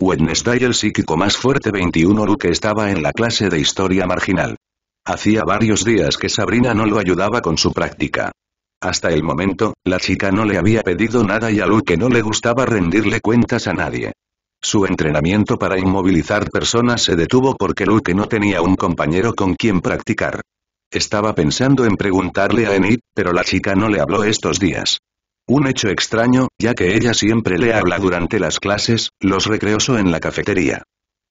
Wednesday el psíquico más fuerte 21 Luke estaba en la clase de historia marginal. Hacía varios días que Sabrina no lo ayudaba con su práctica. Hasta el momento, la chica no le había pedido nada y a Luke no le gustaba rendirle cuentas a nadie. Su entrenamiento para inmovilizar personas se detuvo porque Luke no tenía un compañero con quien practicar. Estaba pensando en preguntarle a Enid, pero la chica no le habló estos días. Un hecho extraño, ya que ella siempre le habla durante las clases, los recreos o en la cafetería.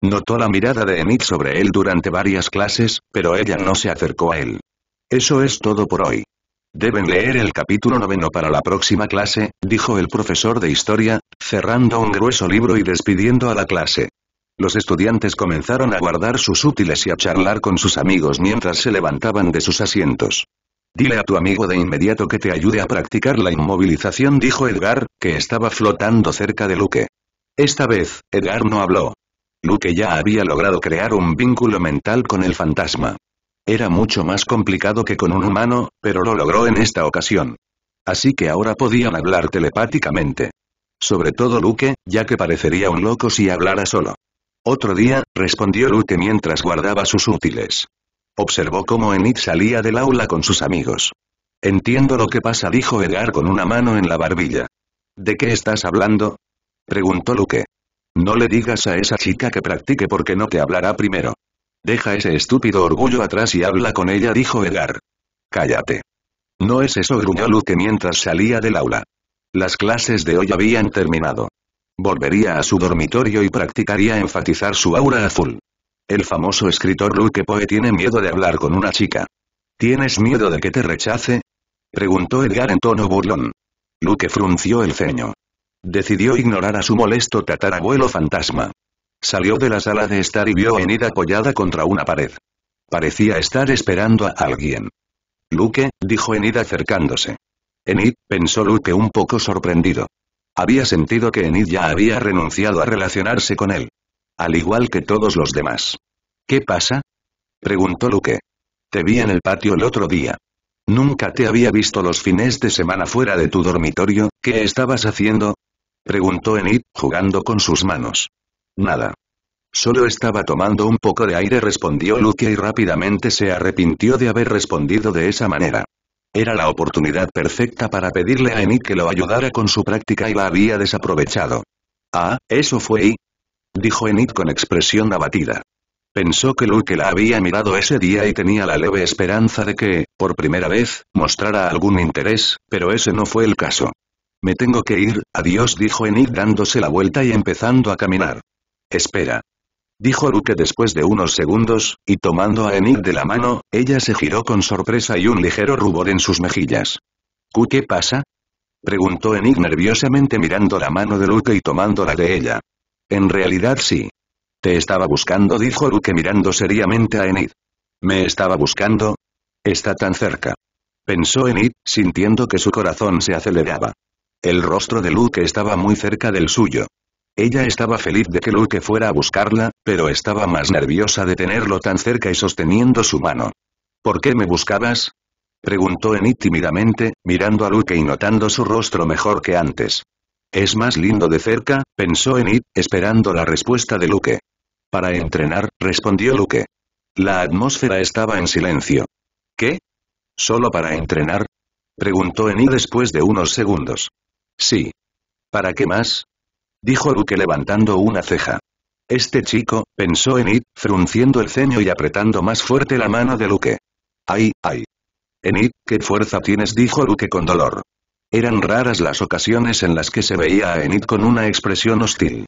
Notó la mirada de Enid sobre él durante varias clases, pero ella no se acercó a él. Eso es todo por hoy. Deben leer el capítulo noveno para la próxima clase, dijo el profesor de historia, cerrando un grueso libro y despidiendo a la clase. Los estudiantes comenzaron a guardar sus útiles y a charlar con sus amigos mientras se levantaban de sus asientos. Dile a tu amigo de inmediato que te ayude a practicar la inmovilización dijo Edgar, que estaba flotando cerca de Luke. Esta vez, Edgar no habló. Luke ya había logrado crear un vínculo mental con el fantasma. Era mucho más complicado que con un humano, pero lo logró en esta ocasión. Así que ahora podían hablar telepáticamente. Sobre todo Luke, ya que parecería un loco si hablara solo. Otro día, respondió Luke mientras guardaba sus útiles. Observó cómo Enid salía del aula con sus amigos. Entiendo lo que pasa dijo Edgar con una mano en la barbilla. ¿De qué estás hablando? Preguntó Luke. No le digas a esa chica que practique porque no te hablará primero. Deja ese estúpido orgullo atrás y habla con ella dijo Edgar. Cállate. No es eso gruñó Luke mientras salía del aula. Las clases de hoy habían terminado. Volvería a su dormitorio y practicaría enfatizar su aura azul. El famoso escritor Luke Poe tiene miedo de hablar con una chica. ¿Tienes miedo de que te rechace? Preguntó Edgar en tono burlón. Luke frunció el ceño. Decidió ignorar a su molesto tatarabuelo fantasma. Salió de la sala de estar y vio a Enid apoyada contra una pared. Parecía estar esperando a alguien. Luke, dijo Enid acercándose. Enid, pensó Luke un poco sorprendido. Había sentido que Enid ya había renunciado a relacionarse con él. Al igual que todos los demás. ¿Qué pasa? Preguntó Luque. Te vi en el patio el otro día. Nunca te había visto los fines de semana fuera de tu dormitorio, ¿qué estabas haciendo? Preguntó Enid, jugando con sus manos. Nada. Solo estaba tomando un poco de aire respondió Luke y rápidamente se arrepintió de haber respondido de esa manera. Era la oportunidad perfecta para pedirle a Enid que lo ayudara con su práctica y la había desaprovechado. Ah, eso fue y dijo Enid con expresión abatida. Pensó que Luke la había mirado ese día y tenía la leve esperanza de que, por primera vez, mostrara algún interés, pero ese no fue el caso. Me tengo que ir, adiós dijo Enid dándose la vuelta y empezando a caminar. Espera. Dijo Luke después de unos segundos, y tomando a Enid de la mano, ella se giró con sorpresa y un ligero rubor en sus mejillas. ¿Qué pasa? Preguntó Enid nerviosamente mirando la mano de Luke y tomándola de ella. En realidad sí. Te estaba buscando dijo Luke mirando seriamente a Enid. ¿Me estaba buscando? Está tan cerca. Pensó Enid, sintiendo que su corazón se aceleraba. El rostro de Luke estaba muy cerca del suyo. Ella estaba feliz de que Luke fuera a buscarla, pero estaba más nerviosa de tenerlo tan cerca y sosteniendo su mano. ¿Por qué me buscabas? Preguntó Enid tímidamente, mirando a Luke y notando su rostro mejor que antes. Es más lindo de cerca, pensó Enid, esperando la respuesta de Luke. Para entrenar, respondió Luke. La atmósfera estaba en silencio. ¿Qué? ¿Solo para entrenar? Preguntó Enid después de unos segundos. Sí. ¿Para qué más? Dijo Luke levantando una ceja. Este chico, pensó Enid, frunciendo el ceño y apretando más fuerte la mano de Luke. Ay, ay. Enid, ¿qué fuerza tienes? dijo Luke con dolor. Eran raras las ocasiones en las que se veía a Enid con una expresión hostil.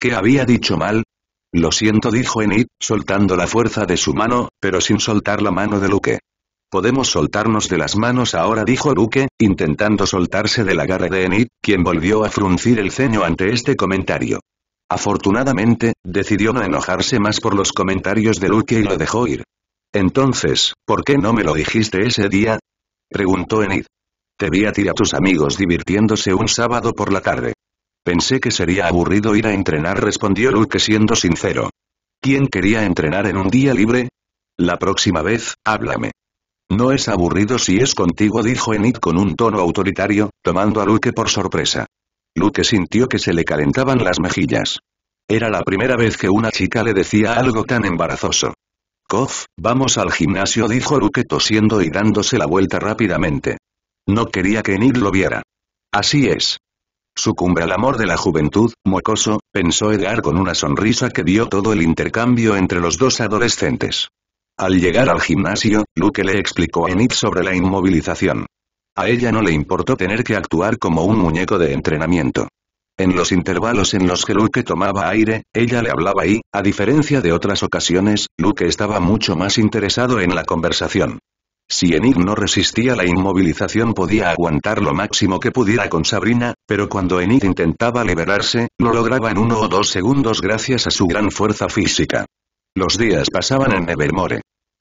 ¿Qué había dicho mal? Lo siento, dijo Enid, soltando la fuerza de su mano, pero sin soltar la mano de Luque. Podemos soltarnos de las manos ahora, dijo Luque, intentando soltarse de la garra de Enid, quien volvió a fruncir el ceño ante este comentario. Afortunadamente, decidió no enojarse más por los comentarios de Luque y lo dejó ir. Entonces, ¿por qué no me lo dijiste ese día? preguntó Enid. Te vi a ti a tus amigos divirtiéndose un sábado por la tarde. Pensé que sería aburrido ir a entrenar, respondió Luke siendo sincero. ¿Quién quería entrenar en un día libre? La próxima vez, háblame. No es aburrido si es contigo, dijo Enid con un tono autoritario, tomando a Luke por sorpresa. Luke sintió que se le calentaban las mejillas. Era la primera vez que una chica le decía algo tan embarazoso. Kof, vamos al gimnasio, dijo Luke tosiendo y dándose la vuelta rápidamente. No quería que Enid lo viera. Así es. Sucumbe al amor de la juventud, muecoso, pensó Edgar con una sonrisa que vio todo el intercambio entre los dos adolescentes. Al llegar al gimnasio, Luke le explicó a Enid sobre la inmovilización. A ella no le importó tener que actuar como un muñeco de entrenamiento. En los intervalos en los que Luke tomaba aire, ella le hablaba y, a diferencia de otras ocasiones, Luke estaba mucho más interesado en la conversación. Si Enid no resistía la inmovilización podía aguantar lo máximo que pudiera con Sabrina, pero cuando Enid intentaba liberarse, lo lograba en uno o dos segundos gracias a su gran fuerza física. Los días pasaban en Evermore.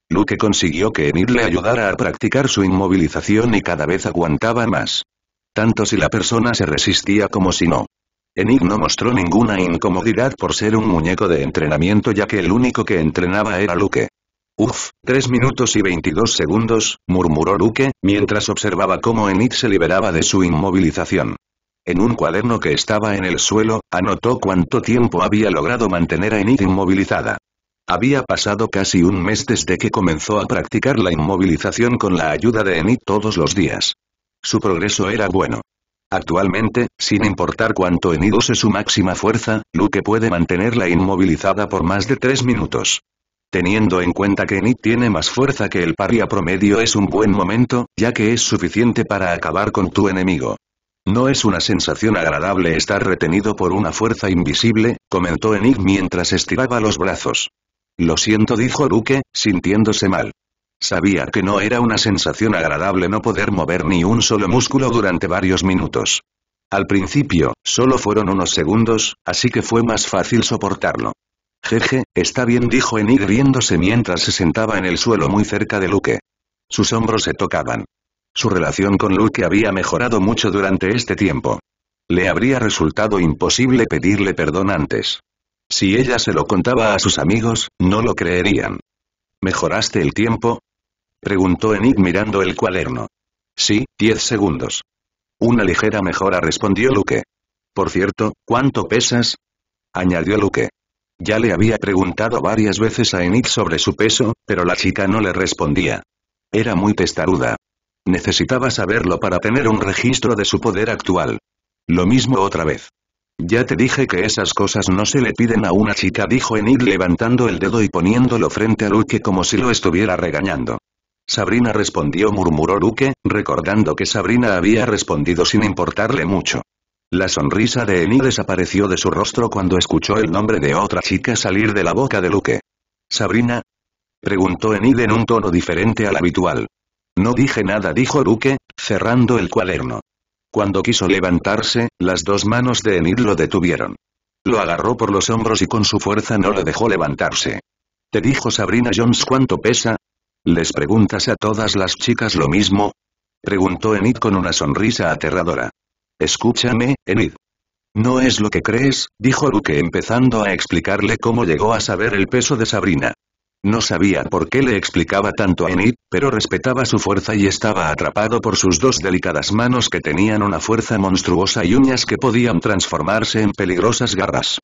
Luke consiguió que Enid le ayudara a practicar su inmovilización y cada vez aguantaba más. Tanto si la persona se resistía como si no. Enid no mostró ninguna incomodidad por ser un muñeco de entrenamiento ya que el único que entrenaba era Luke. Uf, tres minutos y 22 segundos, murmuró Luke, mientras observaba cómo Enid se liberaba de su inmovilización. En un cuaderno que estaba en el suelo, anotó cuánto tiempo había logrado mantener a Enid inmovilizada. Había pasado casi un mes desde que comenzó a practicar la inmovilización con la ayuda de Enid todos los días. Su progreso era bueno. Actualmente, sin importar cuánto Enid use su máxima fuerza, Luke puede mantenerla inmovilizada por más de tres minutos. Teniendo en cuenta que Nick tiene más fuerza que el paria promedio es un buen momento, ya que es suficiente para acabar con tu enemigo. No es una sensación agradable estar retenido por una fuerza invisible, comentó Nick mientras estiraba los brazos. Lo siento dijo Luke, sintiéndose mal. Sabía que no era una sensación agradable no poder mover ni un solo músculo durante varios minutos. Al principio, solo fueron unos segundos, así que fue más fácil soportarlo. Jeje, está bien dijo Enid riéndose mientras se sentaba en el suelo muy cerca de Luke. Sus hombros se tocaban. Su relación con Luke había mejorado mucho durante este tiempo. Le habría resultado imposible pedirle perdón antes. Si ella se lo contaba a sus amigos, no lo creerían. ¿Mejoraste el tiempo? Preguntó Enig mirando el cuaderno. Sí, diez segundos. Una ligera mejora respondió Luke. Por cierto, ¿cuánto pesas? Añadió Luke. Ya le había preguntado varias veces a Enid sobre su peso, pero la chica no le respondía. Era muy testaruda. Necesitaba saberlo para tener un registro de su poder actual. Lo mismo otra vez. Ya te dije que esas cosas no se le piden a una chica dijo Enid levantando el dedo y poniéndolo frente a Luke como si lo estuviera regañando. Sabrina respondió murmuró Luke, recordando que Sabrina había respondido sin importarle mucho. La sonrisa de Enid desapareció de su rostro cuando escuchó el nombre de otra chica salir de la boca de Luke. ¿Sabrina? Preguntó Enid en un tono diferente al habitual. No dije nada dijo Luke, cerrando el cuaderno. Cuando quiso levantarse, las dos manos de Enid lo detuvieron. Lo agarró por los hombros y con su fuerza no lo dejó levantarse. ¿Te dijo Sabrina Jones cuánto pesa? ¿Les preguntas a todas las chicas lo mismo? Preguntó Enid con una sonrisa aterradora. Escúchame, Enid. No es lo que crees, dijo Luke empezando a explicarle cómo llegó a saber el peso de Sabrina. No sabía por qué le explicaba tanto a Enid, pero respetaba su fuerza y estaba atrapado por sus dos delicadas manos que tenían una fuerza monstruosa y uñas que podían transformarse en peligrosas garras.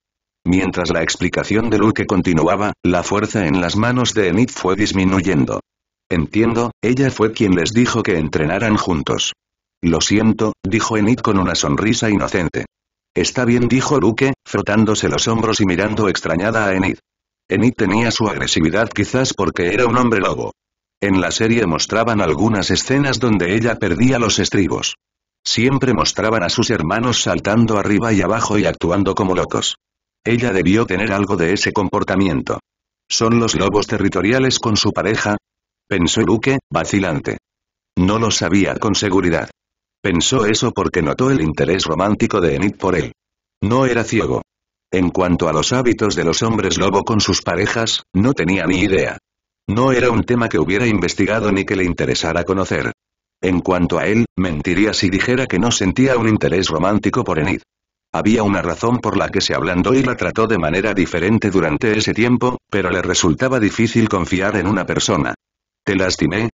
Mientras la explicación de Luke continuaba, la fuerza en las manos de Enid fue disminuyendo. Entiendo, ella fue quien les dijo que entrenaran juntos. Lo siento, dijo Enid con una sonrisa inocente. Está bien dijo Luke, frotándose los hombros y mirando extrañada a Enid. Enid tenía su agresividad quizás porque era un hombre lobo. En la serie mostraban algunas escenas donde ella perdía los estribos. Siempre mostraban a sus hermanos saltando arriba y abajo y actuando como locos. Ella debió tener algo de ese comportamiento. ¿Son los lobos territoriales con su pareja? Pensó Luke, vacilante. No lo sabía con seguridad. Pensó eso porque notó el interés romántico de Enid por él. No era ciego. En cuanto a los hábitos de los hombres lobo con sus parejas, no tenía ni idea. No era un tema que hubiera investigado ni que le interesara conocer. En cuanto a él, mentiría si dijera que no sentía un interés romántico por Enid. Había una razón por la que se ablandó y la trató de manera diferente durante ese tiempo, pero le resultaba difícil confiar en una persona. ¿Te lastimé?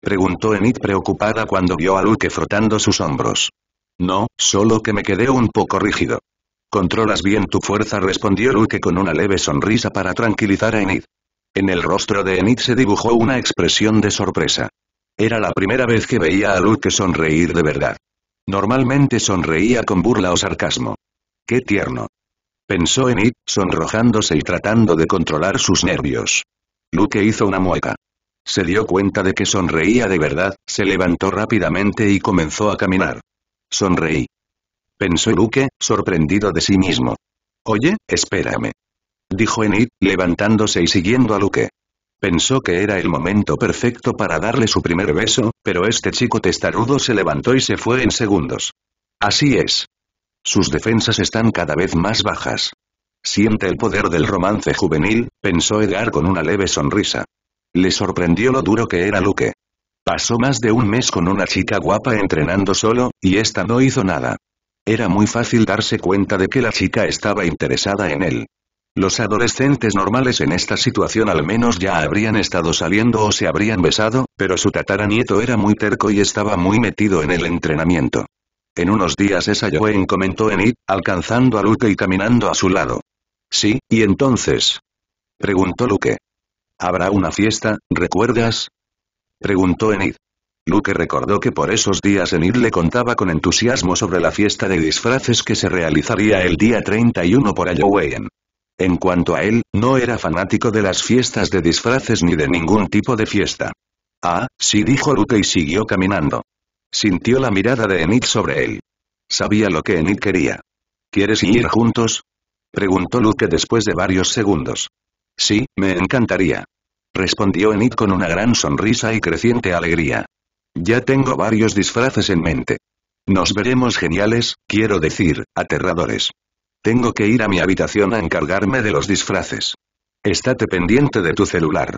Preguntó Enid preocupada cuando vio a Luke frotando sus hombros. No, solo que me quedé un poco rígido. Controlas bien tu fuerza respondió Luke con una leve sonrisa para tranquilizar a Enid. En el rostro de Enid se dibujó una expresión de sorpresa. Era la primera vez que veía a Luke sonreír de verdad. Normalmente sonreía con burla o sarcasmo. ¡Qué tierno! Pensó Enid, sonrojándose y tratando de controlar sus nervios. Luke hizo una mueca se dio cuenta de que sonreía de verdad, se levantó rápidamente y comenzó a caminar. Sonreí. Pensó Luke, sorprendido de sí mismo. Oye, espérame. Dijo Enid, levantándose y siguiendo a Luque. Pensó que era el momento perfecto para darle su primer beso, pero este chico testarudo se levantó y se fue en segundos. Así es. Sus defensas están cada vez más bajas. Siente el poder del romance juvenil, pensó Edgar con una leve sonrisa. Le sorprendió lo duro que era Luke. Pasó más de un mes con una chica guapa entrenando solo, y esta no hizo nada. Era muy fácil darse cuenta de que la chica estaba interesada en él. Los adolescentes normales en esta situación al menos ya habrían estado saliendo o se habrían besado, pero su tataranieto era muy terco y estaba muy metido en el entrenamiento. En unos días esa joven comentó en IT, alcanzando a Luke y caminando a su lado. Sí, y entonces. Preguntó Luke. Habrá una fiesta, ¿recuerdas? Preguntó Enid. Luke recordó que por esos días Enid le contaba con entusiasmo sobre la fiesta de disfraces que se realizaría el día 31 por Halloween. En cuanto a él, no era fanático de las fiestas de disfraces ni de ningún tipo de fiesta. Ah, sí dijo Luke y siguió caminando. Sintió la mirada de Enid sobre él. Sabía lo que Enid quería. ¿Quieres ir juntos? Preguntó Luke después de varios segundos. Sí, me encantaría. Respondió Enid con una gran sonrisa y creciente alegría. Ya tengo varios disfraces en mente. Nos veremos geniales, quiero decir, aterradores. Tengo que ir a mi habitación a encargarme de los disfraces. Estate pendiente de tu celular.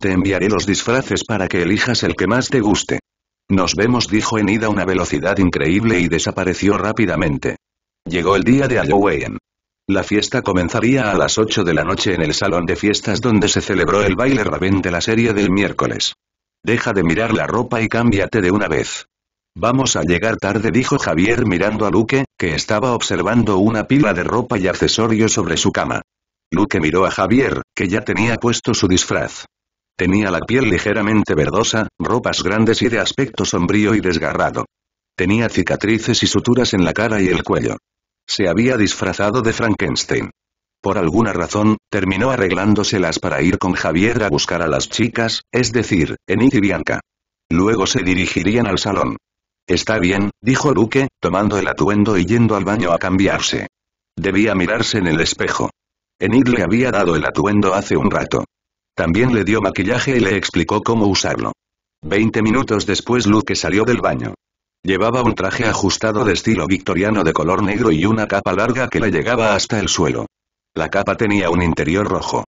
Te enviaré los disfraces para que elijas el que más te guste. Nos vemos, dijo Enid a una velocidad increíble y desapareció rápidamente. Llegó el día de Halloween. La fiesta comenzaría a las 8 de la noche en el salón de fiestas donde se celebró el baile Raven de la serie del miércoles. Deja de mirar la ropa y cámbiate de una vez. Vamos a llegar tarde dijo Javier mirando a Luque, que estaba observando una pila de ropa y accesorios sobre su cama. Luque miró a Javier, que ya tenía puesto su disfraz. Tenía la piel ligeramente verdosa, ropas grandes y de aspecto sombrío y desgarrado. Tenía cicatrices y suturas en la cara y el cuello. Se había disfrazado de Frankenstein. Por alguna razón, terminó arreglándoselas para ir con Javier a buscar a las chicas, es decir, Enid y Bianca. Luego se dirigirían al salón. Está bien, dijo Luque, tomando el atuendo y yendo al baño a cambiarse. Debía mirarse en el espejo. Enid le había dado el atuendo hace un rato. También le dio maquillaje y le explicó cómo usarlo. Veinte minutos después Luque salió del baño. Llevaba un traje ajustado de estilo victoriano de color negro y una capa larga que le llegaba hasta el suelo. La capa tenía un interior rojo.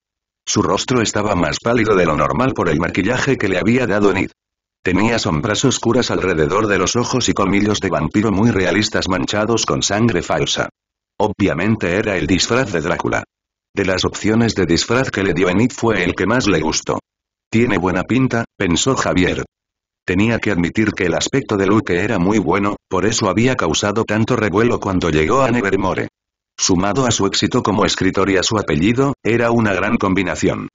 Su rostro estaba más pálido de lo normal por el maquillaje que le había dado Enid. Tenía sombras oscuras alrededor de los ojos y colmillos de vampiro muy realistas manchados con sangre falsa. Obviamente era el disfraz de Drácula. De las opciones de disfraz que le dio Enid fue el que más le gustó. Tiene buena pinta, pensó Javier, tenía que admitir que el aspecto de Luke era muy bueno, por eso había causado tanto revuelo cuando llegó a Nevermore. Sumado a su éxito como escritor y a su apellido, era una gran combinación.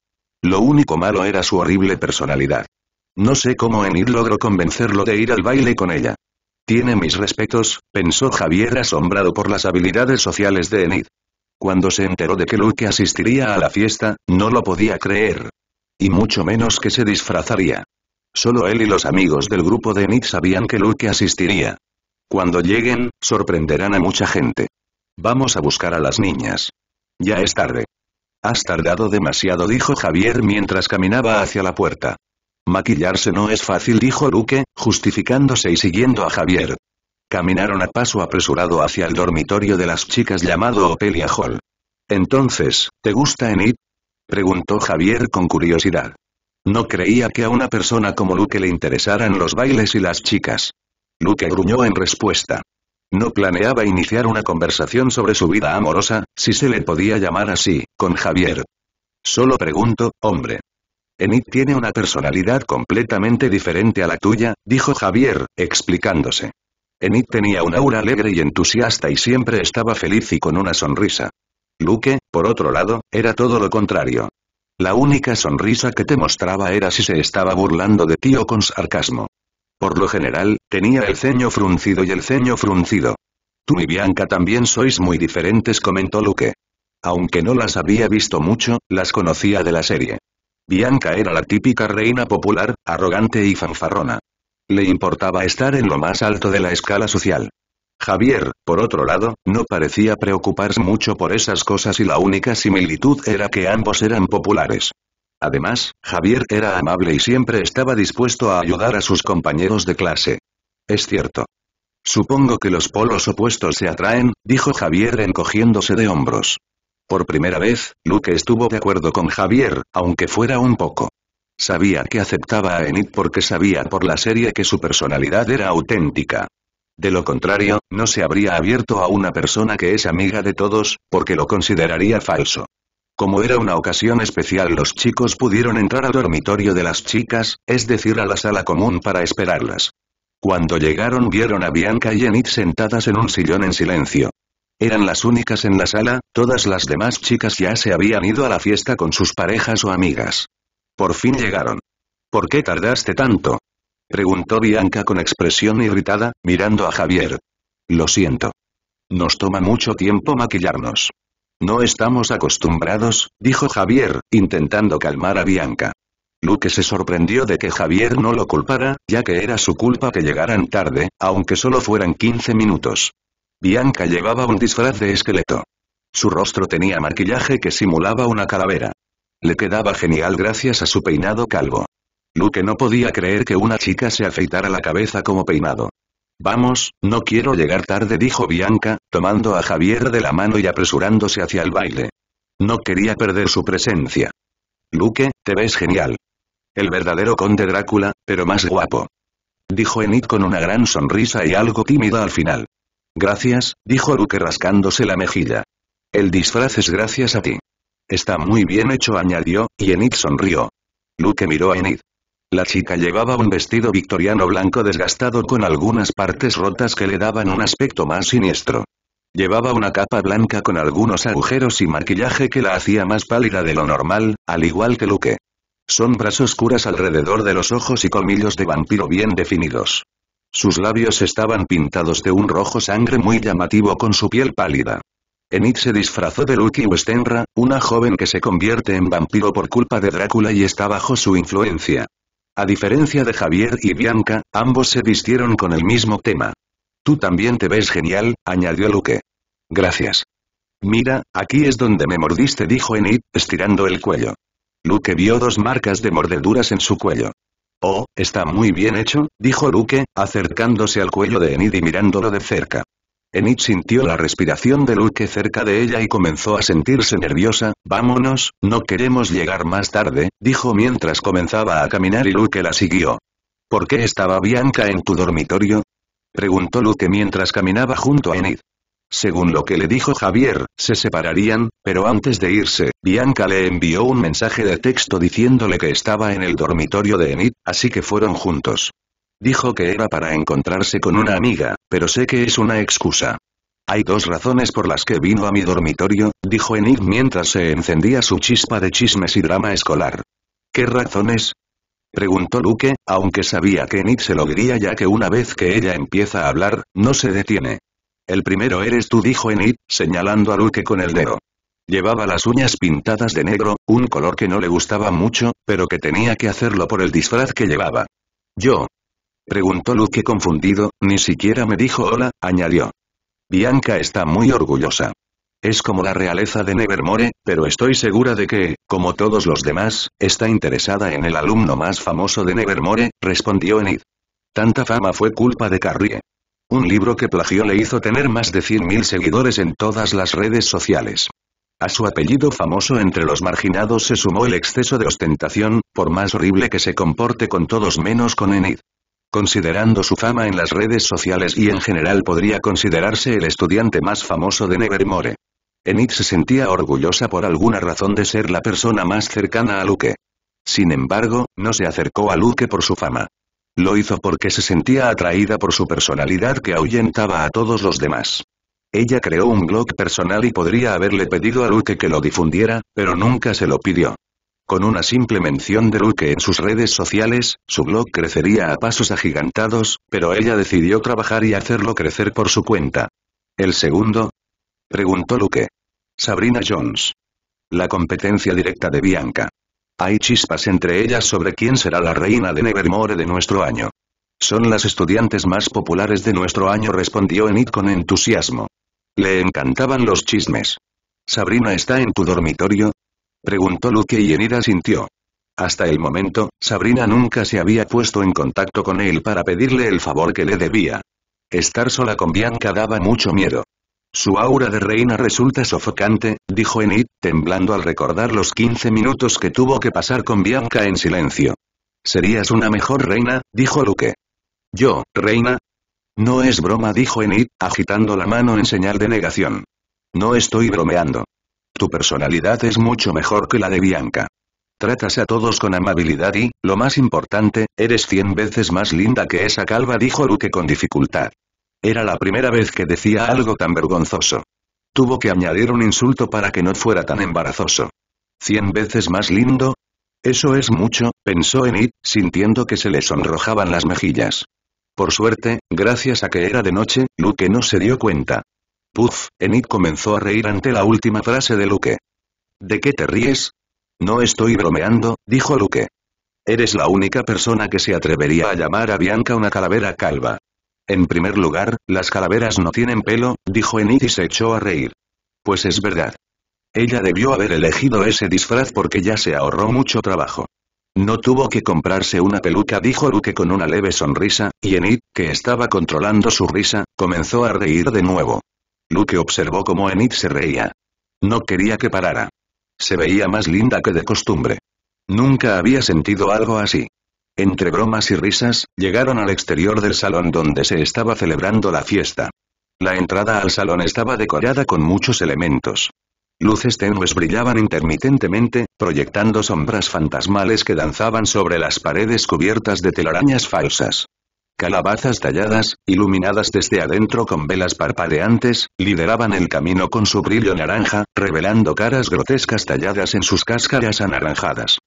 Lo único malo era su horrible personalidad. No sé cómo Enid logró convencerlo de ir al baile con ella. Tiene mis respetos, pensó Javier asombrado por las habilidades sociales de Enid. Cuando se enteró de que Luke asistiría a la fiesta, no lo podía creer. Y mucho menos que se disfrazaría. Solo él y los amigos del grupo de Enid sabían que Luke asistiría. Cuando lleguen, sorprenderán a mucha gente. Vamos a buscar a las niñas. Ya es tarde. Has tardado demasiado dijo Javier mientras caminaba hacia la puerta. Maquillarse no es fácil dijo Luke, justificándose y siguiendo a Javier. Caminaron a paso apresurado hacia el dormitorio de las chicas llamado Opelia Hall. Entonces, ¿te gusta Enid? Preguntó Javier con curiosidad. No creía que a una persona como Luke le interesaran los bailes y las chicas. Luke gruñó en respuesta. No planeaba iniciar una conversación sobre su vida amorosa, si se le podía llamar así, con Javier. Solo pregunto, hombre. Enid tiene una personalidad completamente diferente a la tuya, dijo Javier, explicándose. Enid tenía un aura alegre y entusiasta y siempre estaba feliz y con una sonrisa. Luke, por otro lado, era todo lo contrario. La única sonrisa que te mostraba era si se estaba burlando de ti o con sarcasmo. Por lo general, tenía el ceño fruncido y el ceño fruncido. Tú y Bianca también sois muy diferentes, comentó Luque. Aunque no las había visto mucho, las conocía de la serie. Bianca era la típica reina popular, arrogante y fanfarrona. Le importaba estar en lo más alto de la escala social. Javier, por otro lado, no parecía preocuparse mucho por esas cosas y la única similitud era que ambos eran populares. Además, Javier era amable y siempre estaba dispuesto a ayudar a sus compañeros de clase. Es cierto. Supongo que los polos opuestos se atraen, dijo Javier encogiéndose de hombros. Por primera vez, Luke estuvo de acuerdo con Javier, aunque fuera un poco. Sabía que aceptaba a Enid porque sabía por la serie que su personalidad era auténtica. De lo contrario, no se habría abierto a una persona que es amiga de todos, porque lo consideraría falso. Como era una ocasión especial los chicos pudieron entrar al dormitorio de las chicas, es decir a la sala común para esperarlas. Cuando llegaron vieron a Bianca y Enid sentadas en un sillón en silencio. Eran las únicas en la sala, todas las demás chicas ya se habían ido a la fiesta con sus parejas o amigas. Por fin llegaron. ¿Por qué tardaste tanto? Preguntó Bianca con expresión irritada, mirando a Javier. Lo siento. Nos toma mucho tiempo maquillarnos. No estamos acostumbrados, dijo Javier, intentando calmar a Bianca. Luke se sorprendió de que Javier no lo culpara, ya que era su culpa que llegaran tarde, aunque solo fueran 15 minutos. Bianca llevaba un disfraz de esqueleto. Su rostro tenía maquillaje que simulaba una calavera. Le quedaba genial gracias a su peinado calvo. Luke no podía creer que una chica se afeitara la cabeza como peinado. Vamos, no quiero llegar tarde dijo Bianca, tomando a Javier de la mano y apresurándose hacia el baile. No quería perder su presencia. Luke, te ves genial. El verdadero conde Drácula, pero más guapo. Dijo Enid con una gran sonrisa y algo tímida al final. Gracias, dijo Luke rascándose la mejilla. El disfraz es gracias a ti. Está muy bien hecho añadió, y Enid sonrió. Luke miró a Enid. La chica llevaba un vestido victoriano blanco desgastado con algunas partes rotas que le daban un aspecto más siniestro. Llevaba una capa blanca con algunos agujeros y maquillaje que la hacía más pálida de lo normal, al igual que Luke. Sombras oscuras alrededor de los ojos y colmillos de vampiro bien definidos. Sus labios estaban pintados de un rojo sangre muy llamativo con su piel pálida. Enid se disfrazó de Luke Westenra, una joven que se convierte en vampiro por culpa de Drácula y está bajo su influencia. A diferencia de Javier y Bianca, ambos se vistieron con el mismo tema. Tú también te ves genial, añadió Luque. Gracias. Mira, aquí es donde me mordiste dijo Enid, estirando el cuello. Luque vio dos marcas de mordeduras en su cuello. Oh, está muy bien hecho, dijo Luque, acercándose al cuello de Enid y mirándolo de cerca. Enid sintió la respiración de Luke cerca de ella y comenzó a sentirse nerviosa, vámonos, no queremos llegar más tarde, dijo mientras comenzaba a caminar y Luke la siguió. ¿Por qué estaba Bianca en tu dormitorio? Preguntó Luke mientras caminaba junto a Enid. Según lo que le dijo Javier, se separarían, pero antes de irse, Bianca le envió un mensaje de texto diciéndole que estaba en el dormitorio de Enid, así que fueron juntos. Dijo que era para encontrarse con una amiga, pero sé que es una excusa. Hay dos razones por las que vino a mi dormitorio, dijo Enid mientras se encendía su chispa de chismes y drama escolar. ¿Qué razones? Preguntó Luke, aunque sabía que Enid se lo diría ya que una vez que ella empieza a hablar, no se detiene. El primero eres tú dijo Enid, señalando a Luke con el dedo. Llevaba las uñas pintadas de negro, un color que no le gustaba mucho, pero que tenía que hacerlo por el disfraz que llevaba. Yo. Preguntó Luke confundido, ni siquiera me dijo hola, añadió. Bianca está muy orgullosa. Es como la realeza de Nevermore, pero estoy segura de que, como todos los demás, está interesada en el alumno más famoso de Nevermore, respondió Enid. Tanta fama fue culpa de Carrie. Un libro que plagió le hizo tener más de 100.000 seguidores en todas las redes sociales. A su apellido famoso entre los marginados se sumó el exceso de ostentación, por más horrible que se comporte con todos menos con Enid. Considerando su fama en las redes sociales y en general podría considerarse el estudiante más famoso de Nevermore. Enid se sentía orgullosa por alguna razón de ser la persona más cercana a Luke. Sin embargo, no se acercó a Luke por su fama. Lo hizo porque se sentía atraída por su personalidad que ahuyentaba a todos los demás. Ella creó un blog personal y podría haberle pedido a Luke que lo difundiera, pero nunca se lo pidió. Con una simple mención de Luke en sus redes sociales, su blog crecería a pasos agigantados, pero ella decidió trabajar y hacerlo crecer por su cuenta. ¿El segundo? Preguntó Luque. Sabrina Jones. La competencia directa de Bianca. Hay chispas entre ellas sobre quién será la reina de Nevermore de nuestro año. Son las estudiantes más populares de nuestro año respondió Enid con entusiasmo. Le encantaban los chismes. Sabrina está en tu dormitorio, Preguntó Luke y Enid sintió. Hasta el momento, Sabrina nunca se había puesto en contacto con él para pedirle el favor que le debía. Estar sola con Bianca daba mucho miedo. Su aura de reina resulta sofocante, dijo Enid, temblando al recordar los 15 minutos que tuvo que pasar con Bianca en silencio. Serías una mejor reina, dijo Luke. Yo, reina, no es broma, dijo Enid, agitando la mano en señal de negación. No estoy bromeando. Tu personalidad es mucho mejor que la de Bianca. Tratas a todos con amabilidad y, lo más importante, eres cien veces más linda que esa calva dijo Luke con dificultad. Era la primera vez que decía algo tan vergonzoso. Tuvo que añadir un insulto para que no fuera tan embarazoso. ¿Cien veces más lindo? Eso es mucho, pensó Enid, sintiendo que se le sonrojaban las mejillas. Por suerte, gracias a que era de noche, Luke no se dio cuenta. Puff, Enid comenzó a reír ante la última frase de Luque. ¿De qué te ríes? No estoy bromeando, dijo Luque. Eres la única persona que se atrevería a llamar a Bianca una calavera calva. En primer lugar, las calaveras no tienen pelo, dijo Enid y se echó a reír. Pues es verdad. Ella debió haber elegido ese disfraz porque ya se ahorró mucho trabajo. No tuvo que comprarse una peluca dijo Luque con una leve sonrisa, y Enid, que estaba controlando su risa, comenzó a reír de nuevo. Luke observó cómo Enid se reía. No quería que parara. Se veía más linda que de costumbre. Nunca había sentido algo así. Entre bromas y risas, llegaron al exterior del salón donde se estaba celebrando la fiesta. La entrada al salón estaba decorada con muchos elementos. Luces tenues brillaban intermitentemente, proyectando sombras fantasmales que danzaban sobre las paredes cubiertas de telarañas falsas. Calabazas talladas, iluminadas desde adentro con velas parpadeantes, lideraban el camino con su brillo naranja, revelando caras grotescas talladas en sus cáscaras anaranjadas.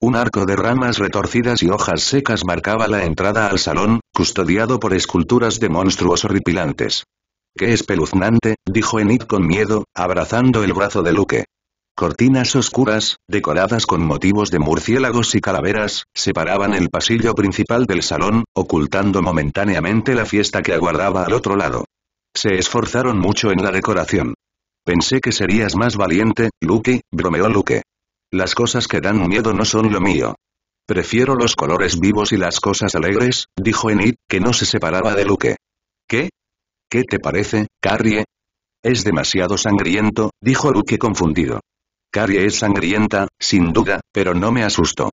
Un arco de ramas retorcidas y hojas secas marcaba la entrada al salón, custodiado por esculturas de monstruos horripilantes. ¡Qué espeluznante! dijo Enid con miedo, abrazando el brazo de Luke. Cortinas oscuras, decoradas con motivos de murciélagos y calaveras, separaban el pasillo principal del salón, ocultando momentáneamente la fiesta que aguardaba al otro lado. Se esforzaron mucho en la decoración. Pensé que serías más valiente, Luke, bromeó Luke. Las cosas que dan miedo no son lo mío. Prefiero los colores vivos y las cosas alegres, dijo Enid, que no se separaba de Luke. ¿Qué? ¿Qué te parece, Carrie? Es demasiado sangriento, dijo Luke confundido. Carrie es sangrienta, sin duda, pero no me asusto.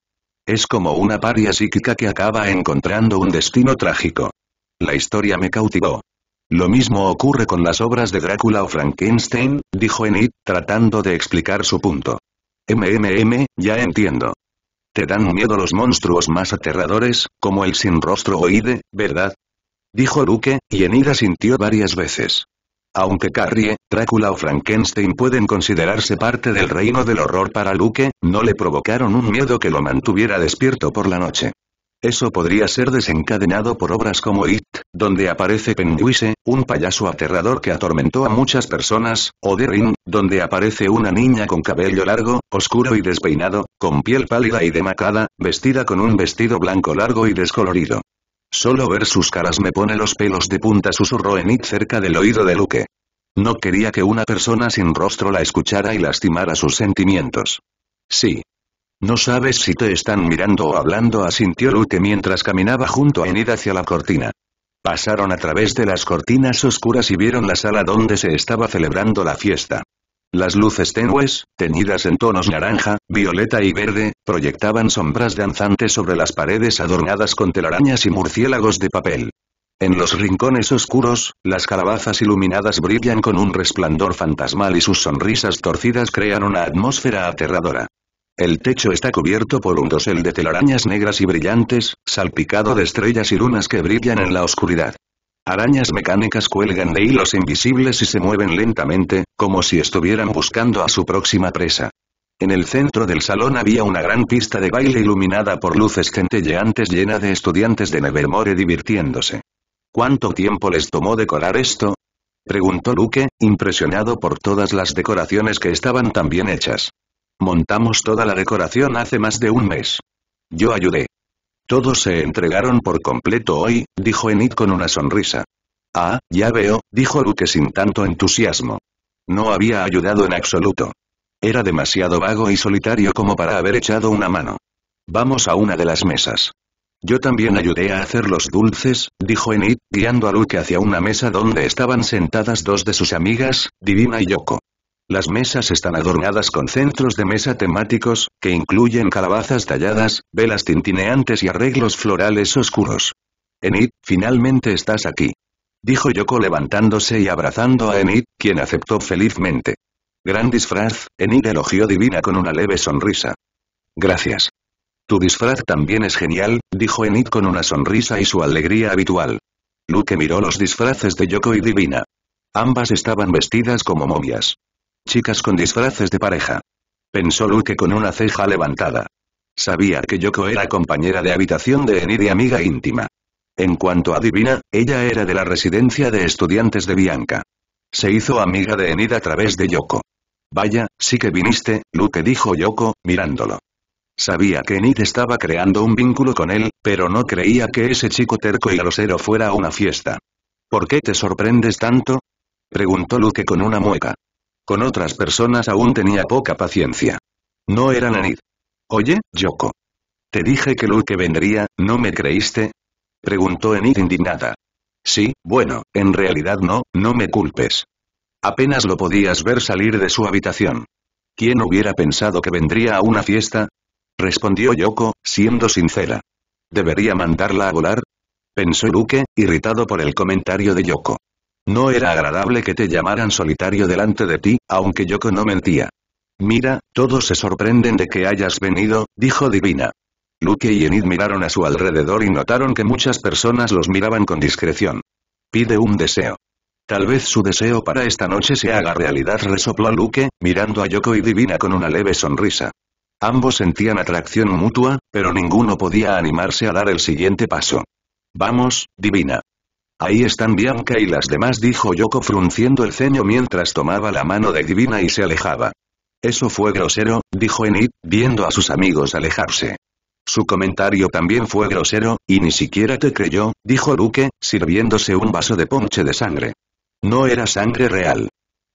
Es como una paria psíquica que acaba encontrando un destino trágico. La historia me cautivó. Lo mismo ocurre con las obras de Drácula o Frankenstein, dijo Enid, tratando de explicar su punto. MMM, ya entiendo. Te dan miedo los monstruos más aterradores, como el sin rostro oide, ¿verdad? Dijo Luke, y Enid asintió varias veces. Aunque Carrie, Drácula o Frankenstein pueden considerarse parte del reino del horror para Luke, no le provocaron un miedo que lo mantuviera despierto por la noche. Eso podría ser desencadenado por obras como It, donde aparece Pennywise, un payaso aterrador que atormentó a muchas personas, o The Ring, donde aparece una niña con cabello largo, oscuro y despeinado, con piel pálida y demacada, vestida con un vestido blanco largo y descolorido. Solo ver sus caras me pone los pelos de punta susurró Enid cerca del oído de Luke. No quería que una persona sin rostro la escuchara y lastimara sus sentimientos. Sí. No sabes si te están mirando o hablando asintió Luke mientras caminaba junto a Enid hacia la cortina. Pasaron a través de las cortinas oscuras y vieron la sala donde se estaba celebrando la fiesta. Las luces tenues, teñidas en tonos naranja, violeta y verde, proyectaban sombras danzantes sobre las paredes adornadas con telarañas y murciélagos de papel. En los rincones oscuros, las calabazas iluminadas brillan con un resplandor fantasmal y sus sonrisas torcidas crean una atmósfera aterradora. El techo está cubierto por un dosel de telarañas negras y brillantes, salpicado de estrellas y lunas que brillan en la oscuridad. Arañas mecánicas cuelgan de hilos invisibles y se mueven lentamente, como si estuvieran buscando a su próxima presa. En el centro del salón había una gran pista de baile iluminada por luces centelleantes llena de estudiantes de Nevermore divirtiéndose. ¿Cuánto tiempo les tomó decorar esto? Preguntó Luke, impresionado por todas las decoraciones que estaban tan bien hechas. Montamos toda la decoración hace más de un mes. Yo ayudé. Todos se entregaron por completo hoy, dijo Enid con una sonrisa. Ah, ya veo, dijo Luke sin tanto entusiasmo. No había ayudado en absoluto. Era demasiado vago y solitario como para haber echado una mano. Vamos a una de las mesas. Yo también ayudé a hacer los dulces, dijo Enid, guiando a Luke hacia una mesa donde estaban sentadas dos de sus amigas, Divina y Yoko. Las mesas están adornadas con centros de mesa temáticos, que incluyen calabazas talladas, velas tintineantes y arreglos florales oscuros. Enid, finalmente estás aquí. Dijo Yoko levantándose y abrazando a Enid, quien aceptó felizmente. Gran disfraz, Enid elogió Divina con una leve sonrisa. Gracias. Tu disfraz también es genial, dijo Enid con una sonrisa y su alegría habitual. Luke miró los disfraces de Yoko y Divina. Ambas estaban vestidas como momias. Chicas con disfraces de pareja. Pensó Luke con una ceja levantada. Sabía que Yoko era compañera de habitación de Enid y amiga íntima. En cuanto a Divina, ella era de la residencia de estudiantes de Bianca. Se hizo amiga de Enid a través de Yoko. Vaya, sí que viniste, Luke dijo Yoko, mirándolo. Sabía que Enid estaba creando un vínculo con él, pero no creía que ese chico terco y grosero fuera una fiesta. ¿Por qué te sorprendes tanto? Preguntó Luke con una mueca. Con otras personas aún tenía poca paciencia. No era Nanit. Oye, Yoko. Te dije que Luke vendría, ¿no me creíste? Preguntó Enid indignada. Sí, bueno, en realidad no, no me culpes. Apenas lo podías ver salir de su habitación. ¿Quién hubiera pensado que vendría a una fiesta? Respondió Yoko, siendo sincera. ¿Debería mandarla a volar? Pensó Luke, irritado por el comentario de Yoko. No era agradable que te llamaran solitario delante de ti, aunque Yoko no mentía. Mira, todos se sorprenden de que hayas venido, dijo Divina. Luke y Enid miraron a su alrededor y notaron que muchas personas los miraban con discreción. Pide un deseo. Tal vez su deseo para esta noche se haga realidad, resopló Luke, mirando a Yoko y Divina con una leve sonrisa. Ambos sentían atracción mutua, pero ninguno podía animarse a dar el siguiente paso. Vamos, Divina. Ahí están Bianca y las demás dijo Yoko frunciendo el ceño mientras tomaba la mano de Divina y se alejaba. Eso fue grosero, dijo Enid, viendo a sus amigos alejarse. Su comentario también fue grosero, y ni siquiera te creyó, dijo Luque, sirviéndose un vaso de ponche de sangre. No era sangre real.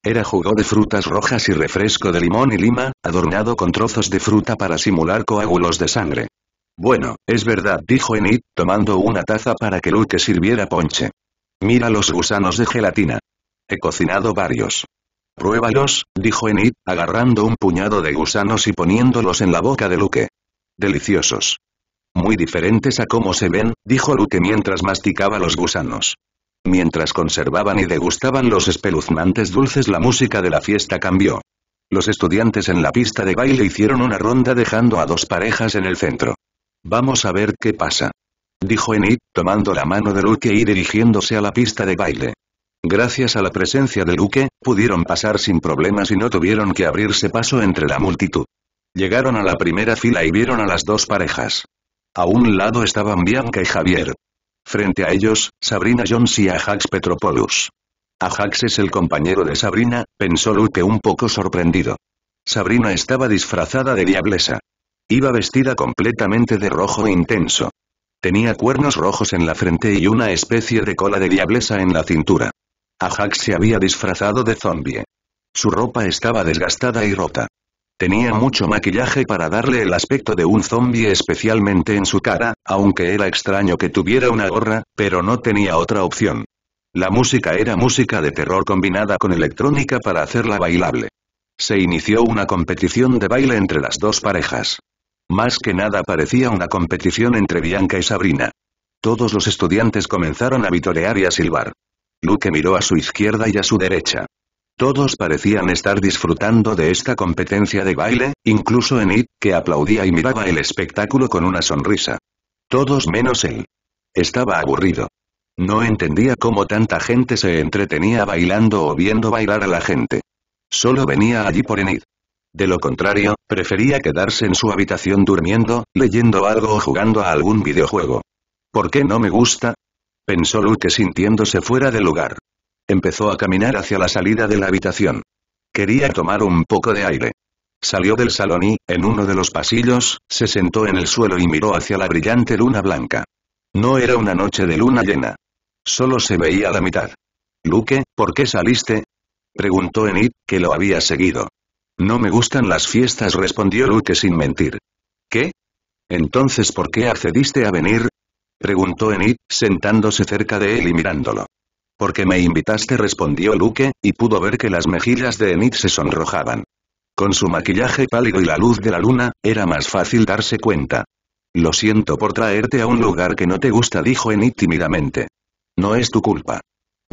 Era jugo de frutas rojas y refresco de limón y lima, adornado con trozos de fruta para simular coágulos de sangre. Bueno, es verdad, dijo Enid, tomando una taza para que Luke sirviera ponche. Mira los gusanos de gelatina. He cocinado varios. Pruébalos, dijo Enid, agarrando un puñado de gusanos y poniéndolos en la boca de Luke. Deliciosos. Muy diferentes a cómo se ven, dijo Luke mientras masticaba los gusanos. Mientras conservaban y degustaban los espeluznantes dulces la música de la fiesta cambió. Los estudiantes en la pista de baile hicieron una ronda dejando a dos parejas en el centro. Vamos a ver qué pasa. Dijo Enid, tomando la mano de Luke y dirigiéndose a la pista de baile. Gracias a la presencia de Luke, pudieron pasar sin problemas y no tuvieron que abrirse paso entre la multitud. Llegaron a la primera fila y vieron a las dos parejas. A un lado estaban Bianca y Javier. Frente a ellos, Sabrina Jones y Ajax Petropoulos. Ajax es el compañero de Sabrina, pensó Luke un poco sorprendido. Sabrina estaba disfrazada de diablesa. Iba vestida completamente de rojo intenso. Tenía cuernos rojos en la frente y una especie de cola de diablesa en la cintura. Ajax se había disfrazado de zombie. Su ropa estaba desgastada y rota. Tenía mucho maquillaje para darle el aspecto de un zombie especialmente en su cara, aunque era extraño que tuviera una gorra, pero no tenía otra opción. La música era música de terror combinada con electrónica para hacerla bailable. Se inició una competición de baile entre las dos parejas. Más que nada parecía una competición entre Bianca y Sabrina. Todos los estudiantes comenzaron a vitorear y a silbar. Luke miró a su izquierda y a su derecha. Todos parecían estar disfrutando de esta competencia de baile, incluso Enid, que aplaudía y miraba el espectáculo con una sonrisa. Todos menos él. Estaba aburrido. No entendía cómo tanta gente se entretenía bailando o viendo bailar a la gente. Solo venía allí por Enid. De lo contrario, prefería quedarse en su habitación durmiendo, leyendo algo o jugando a algún videojuego. ¿Por qué no me gusta? pensó Luke sintiéndose fuera de lugar. Empezó a caminar hacia la salida de la habitación. Quería tomar un poco de aire. Salió del salón y, en uno de los pasillos, se sentó en el suelo y miró hacia la brillante luna blanca. No era una noche de luna llena. Solo se veía la mitad. Luke, ¿por qué saliste? Preguntó Enid, que lo había seguido. No me gustan las fiestas respondió Luke sin mentir. ¿Qué? Entonces ¿por qué accediste a venir? Preguntó Enid, sentándose cerca de él y mirándolo. Porque me invitaste respondió Luke, y pudo ver que las mejillas de Enid se sonrojaban. Con su maquillaje pálido y la luz de la luna, era más fácil darse cuenta. Lo siento por traerte a un lugar que no te gusta dijo Enid tímidamente. No es tu culpa.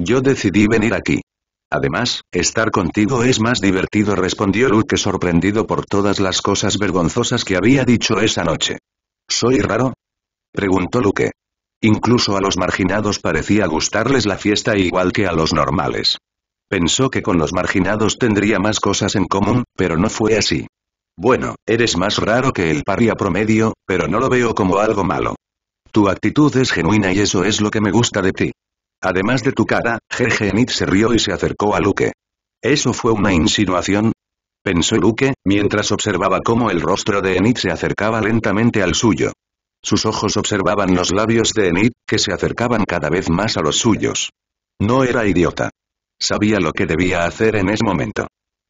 Yo decidí venir aquí. Además, estar contigo es más divertido respondió Luke sorprendido por todas las cosas vergonzosas que había dicho esa noche. ¿Soy raro? preguntó Luke. Incluso a los marginados parecía gustarles la fiesta igual que a los normales. Pensó que con los marginados tendría más cosas en común, pero no fue así. Bueno, eres más raro que el paria promedio, pero no lo veo como algo malo. Tu actitud es genuina y eso es lo que me gusta de ti. Además de tu cara, Jeje Enid se rió y se acercó a Luke. ¿Eso fue una insinuación? Pensó Luke, mientras observaba cómo el rostro de Enid se acercaba lentamente al suyo. Sus ojos observaban los labios de Enid, que se acercaban cada vez más a los suyos. No era idiota. Sabía lo que debía hacer en ese momento.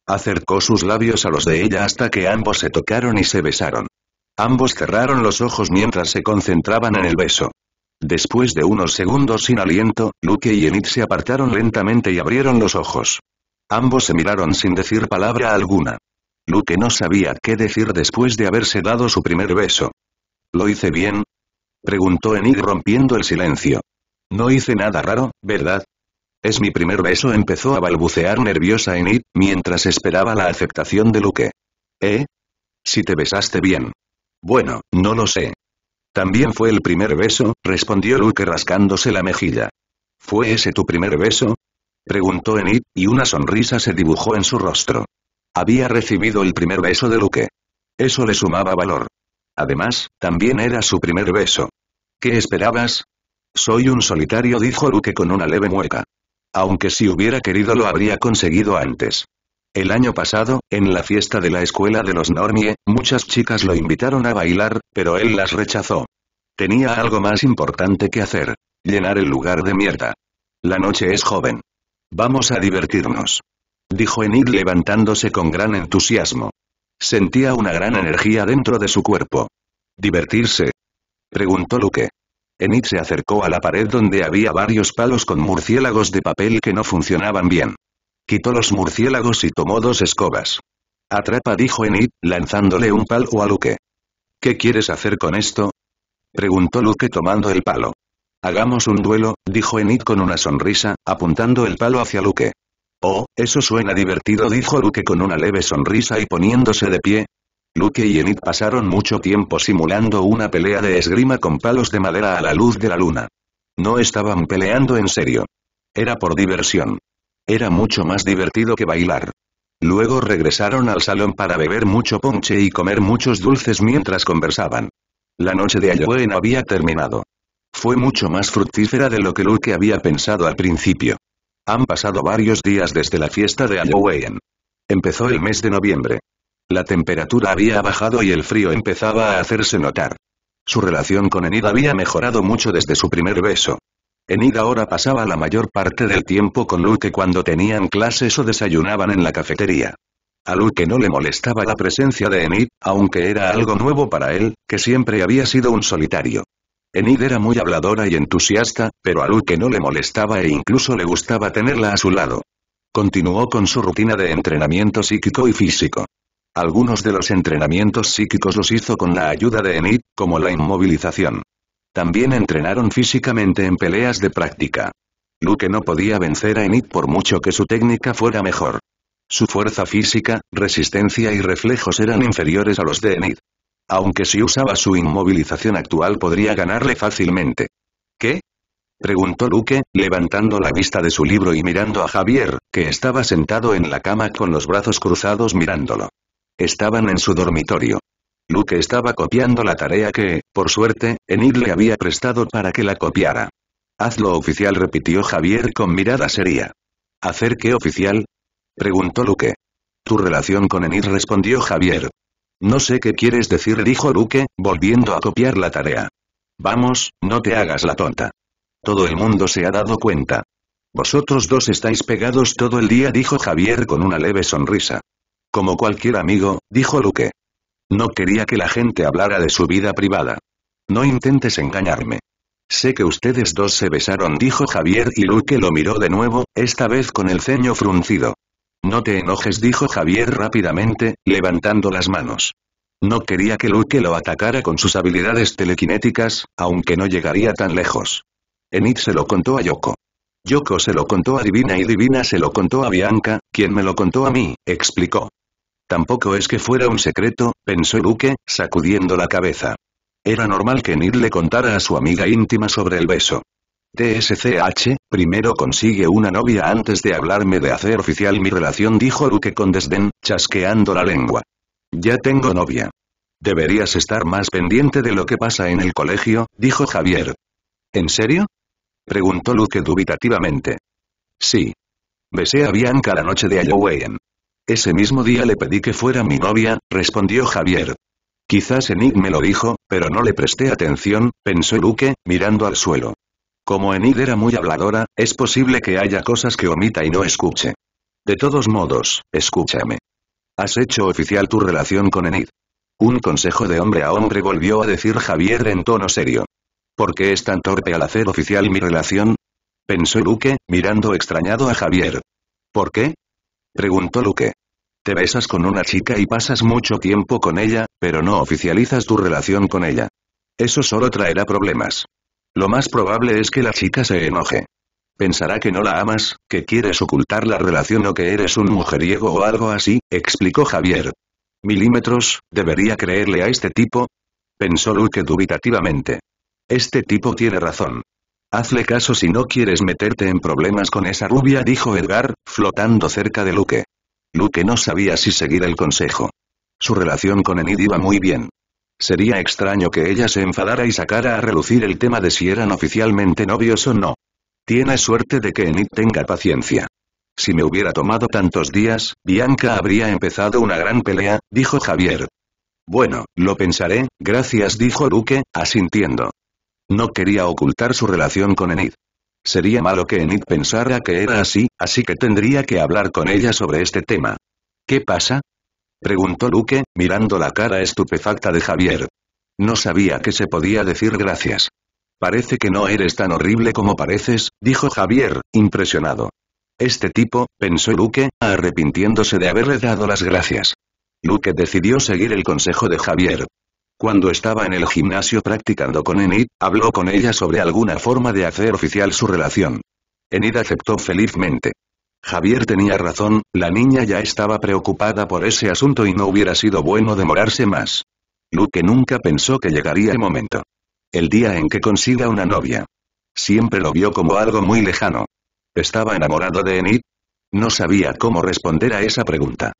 Acercó sus labios a los de ella hasta que ambos se tocaron y se besaron. Ambos cerraron los ojos mientras se concentraban en el beso. Después de unos segundos sin aliento, Luke y Enid se apartaron lentamente y abrieron los ojos. Ambos se miraron sin decir palabra alguna. Luke no sabía qué decir después de haberse dado su primer beso. ¿Lo hice bien? Preguntó Enid rompiendo el silencio. No hice nada raro, ¿verdad? Es mi primer beso empezó a balbucear nerviosa Enid, mientras esperaba la aceptación de Luke. ¿Eh? Si te besaste bien. Bueno, no lo sé. También fue el primer beso, respondió Luke rascándose la mejilla. ¿Fue ese tu primer beso? Preguntó Enid, y una sonrisa se dibujó en su rostro. Había recibido el primer beso de Luke. Eso le sumaba valor. Además, también era su primer beso. ¿Qué esperabas? Soy un solitario dijo Luke con una leve mueca. Aunque si hubiera querido lo habría conseguido antes. El año pasado, en la fiesta de la escuela de los Normie, muchas chicas lo invitaron a bailar, pero él las rechazó. Tenía algo más importante que hacer. Llenar el lugar de mierda. La noche es joven. Vamos a divertirnos. Dijo Enid levantándose con gran entusiasmo. Sentía una gran energía dentro de su cuerpo. ¿Divertirse? Preguntó Luke. Enid se acercó a la pared donde había varios palos con murciélagos de papel que no funcionaban bien. Quitó los murciélagos y tomó dos escobas. Atrapa dijo Enid, lanzándole un palo a Luke. ¿Qué quieres hacer con esto? Preguntó Luke tomando el palo. Hagamos un duelo, dijo Enid con una sonrisa, apuntando el palo hacia Luke. Oh, eso suena divertido dijo Luke con una leve sonrisa y poniéndose de pie. Luke y Enid pasaron mucho tiempo simulando una pelea de esgrima con palos de madera a la luz de la luna. No estaban peleando en serio. Era por diversión. Era mucho más divertido que bailar. Luego regresaron al salón para beber mucho ponche y comer muchos dulces mientras conversaban. La noche de Halloween había terminado. Fue mucho más fructífera de lo que Luke había pensado al principio. Han pasado varios días desde la fiesta de Halloween. Empezó el mes de noviembre. La temperatura había bajado y el frío empezaba a hacerse notar. Su relación con Enid había mejorado mucho desde su primer beso. Enid ahora pasaba la mayor parte del tiempo con Luke cuando tenían clases o desayunaban en la cafetería. A Luke no le molestaba la presencia de Enid, aunque era algo nuevo para él, que siempre había sido un solitario. Enid era muy habladora y entusiasta, pero a Luke no le molestaba e incluso le gustaba tenerla a su lado. Continuó con su rutina de entrenamiento psíquico y físico. Algunos de los entrenamientos psíquicos los hizo con la ayuda de Enid, como la inmovilización. También entrenaron físicamente en peleas de práctica. Luke no podía vencer a Enid por mucho que su técnica fuera mejor. Su fuerza física, resistencia y reflejos eran inferiores a los de Enid. Aunque si usaba su inmovilización actual podría ganarle fácilmente. ¿Qué? Preguntó Luke, levantando la vista de su libro y mirando a Javier, que estaba sentado en la cama con los brazos cruzados mirándolo. Estaban en su dormitorio. Luque estaba copiando la tarea que, por suerte, Enid le había prestado para que la copiara. Hazlo oficial repitió Javier con mirada seria. ¿Hacer qué oficial? Preguntó Luque. Tu relación con Enid respondió Javier. No sé qué quieres decir dijo Luque, volviendo a copiar la tarea. Vamos, no te hagas la tonta. Todo el mundo se ha dado cuenta. Vosotros dos estáis pegados todo el día dijo Javier con una leve sonrisa. Como cualquier amigo, dijo Luque. No quería que la gente hablara de su vida privada. No intentes engañarme. Sé que ustedes dos se besaron dijo Javier y Luke lo miró de nuevo, esta vez con el ceño fruncido. No te enojes dijo Javier rápidamente, levantando las manos. No quería que Luke lo atacara con sus habilidades telequinéticas, aunque no llegaría tan lejos. Enid se lo contó a Yoko. Yoko se lo contó a Divina y Divina se lo contó a Bianca, quien me lo contó a mí, explicó. Tampoco es que fuera un secreto, pensó Luke, sacudiendo la cabeza. Era normal que Nid le contara a su amiga íntima sobre el beso. TSCH, primero consigue una novia antes de hablarme de hacer oficial mi relación dijo Luke con desdén, chasqueando la lengua. Ya tengo novia. Deberías estar más pendiente de lo que pasa en el colegio, dijo Javier. ¿En serio? Preguntó Luque dubitativamente. Sí. Besé a Bianca la noche de Halloween. Ese mismo día le pedí que fuera mi novia, respondió Javier. Quizás Enid me lo dijo, pero no le presté atención, pensó Luque, mirando al suelo. Como Enid era muy habladora, es posible que haya cosas que omita y no escuche. De todos modos, escúchame. Has hecho oficial tu relación con Enid. Un consejo de hombre a hombre volvió a decir Javier en tono serio. ¿Por qué es tan torpe al hacer oficial mi relación? Pensó Luque, mirando extrañado a Javier. ¿Por qué? preguntó Luque. Te besas con una chica y pasas mucho tiempo con ella, pero no oficializas tu relación con ella. Eso solo traerá problemas. Lo más probable es que la chica se enoje. Pensará que no la amas, que quieres ocultar la relación o que eres un mujeriego o algo así, explicó Javier. ¿Milímetros, debería creerle a este tipo? Pensó Luke dubitativamente. Este tipo tiene razón. Hazle caso si no quieres meterte en problemas con esa rubia dijo Edgar, flotando cerca de Luque. Luque no sabía si seguir el consejo. Su relación con Enid iba muy bien. Sería extraño que ella se enfadara y sacara a relucir el tema de si eran oficialmente novios o no. Tiene suerte de que Enid tenga paciencia. Si me hubiera tomado tantos días, Bianca habría empezado una gran pelea, dijo Javier. Bueno, lo pensaré, gracias dijo Luque, asintiendo. No quería ocultar su relación con Enid. Sería malo que Enid pensara que era así, así que tendría que hablar con ella sobre este tema. ¿Qué pasa? Preguntó Luque, mirando la cara estupefacta de Javier. No sabía que se podía decir gracias. Parece que no eres tan horrible como pareces, dijo Javier, impresionado. Este tipo, pensó Luque, arrepintiéndose de haberle dado las gracias. Luque decidió seguir el consejo de Javier. Cuando estaba en el gimnasio practicando con Enid, habló con ella sobre alguna forma de hacer oficial su relación. Enid aceptó felizmente. Javier tenía razón, la niña ya estaba preocupada por ese asunto y no hubiera sido bueno demorarse más. Luke nunca pensó que llegaría el momento. El día en que consiga una novia. Siempre lo vio como algo muy lejano. ¿Estaba enamorado de Enid? No sabía cómo responder a esa pregunta.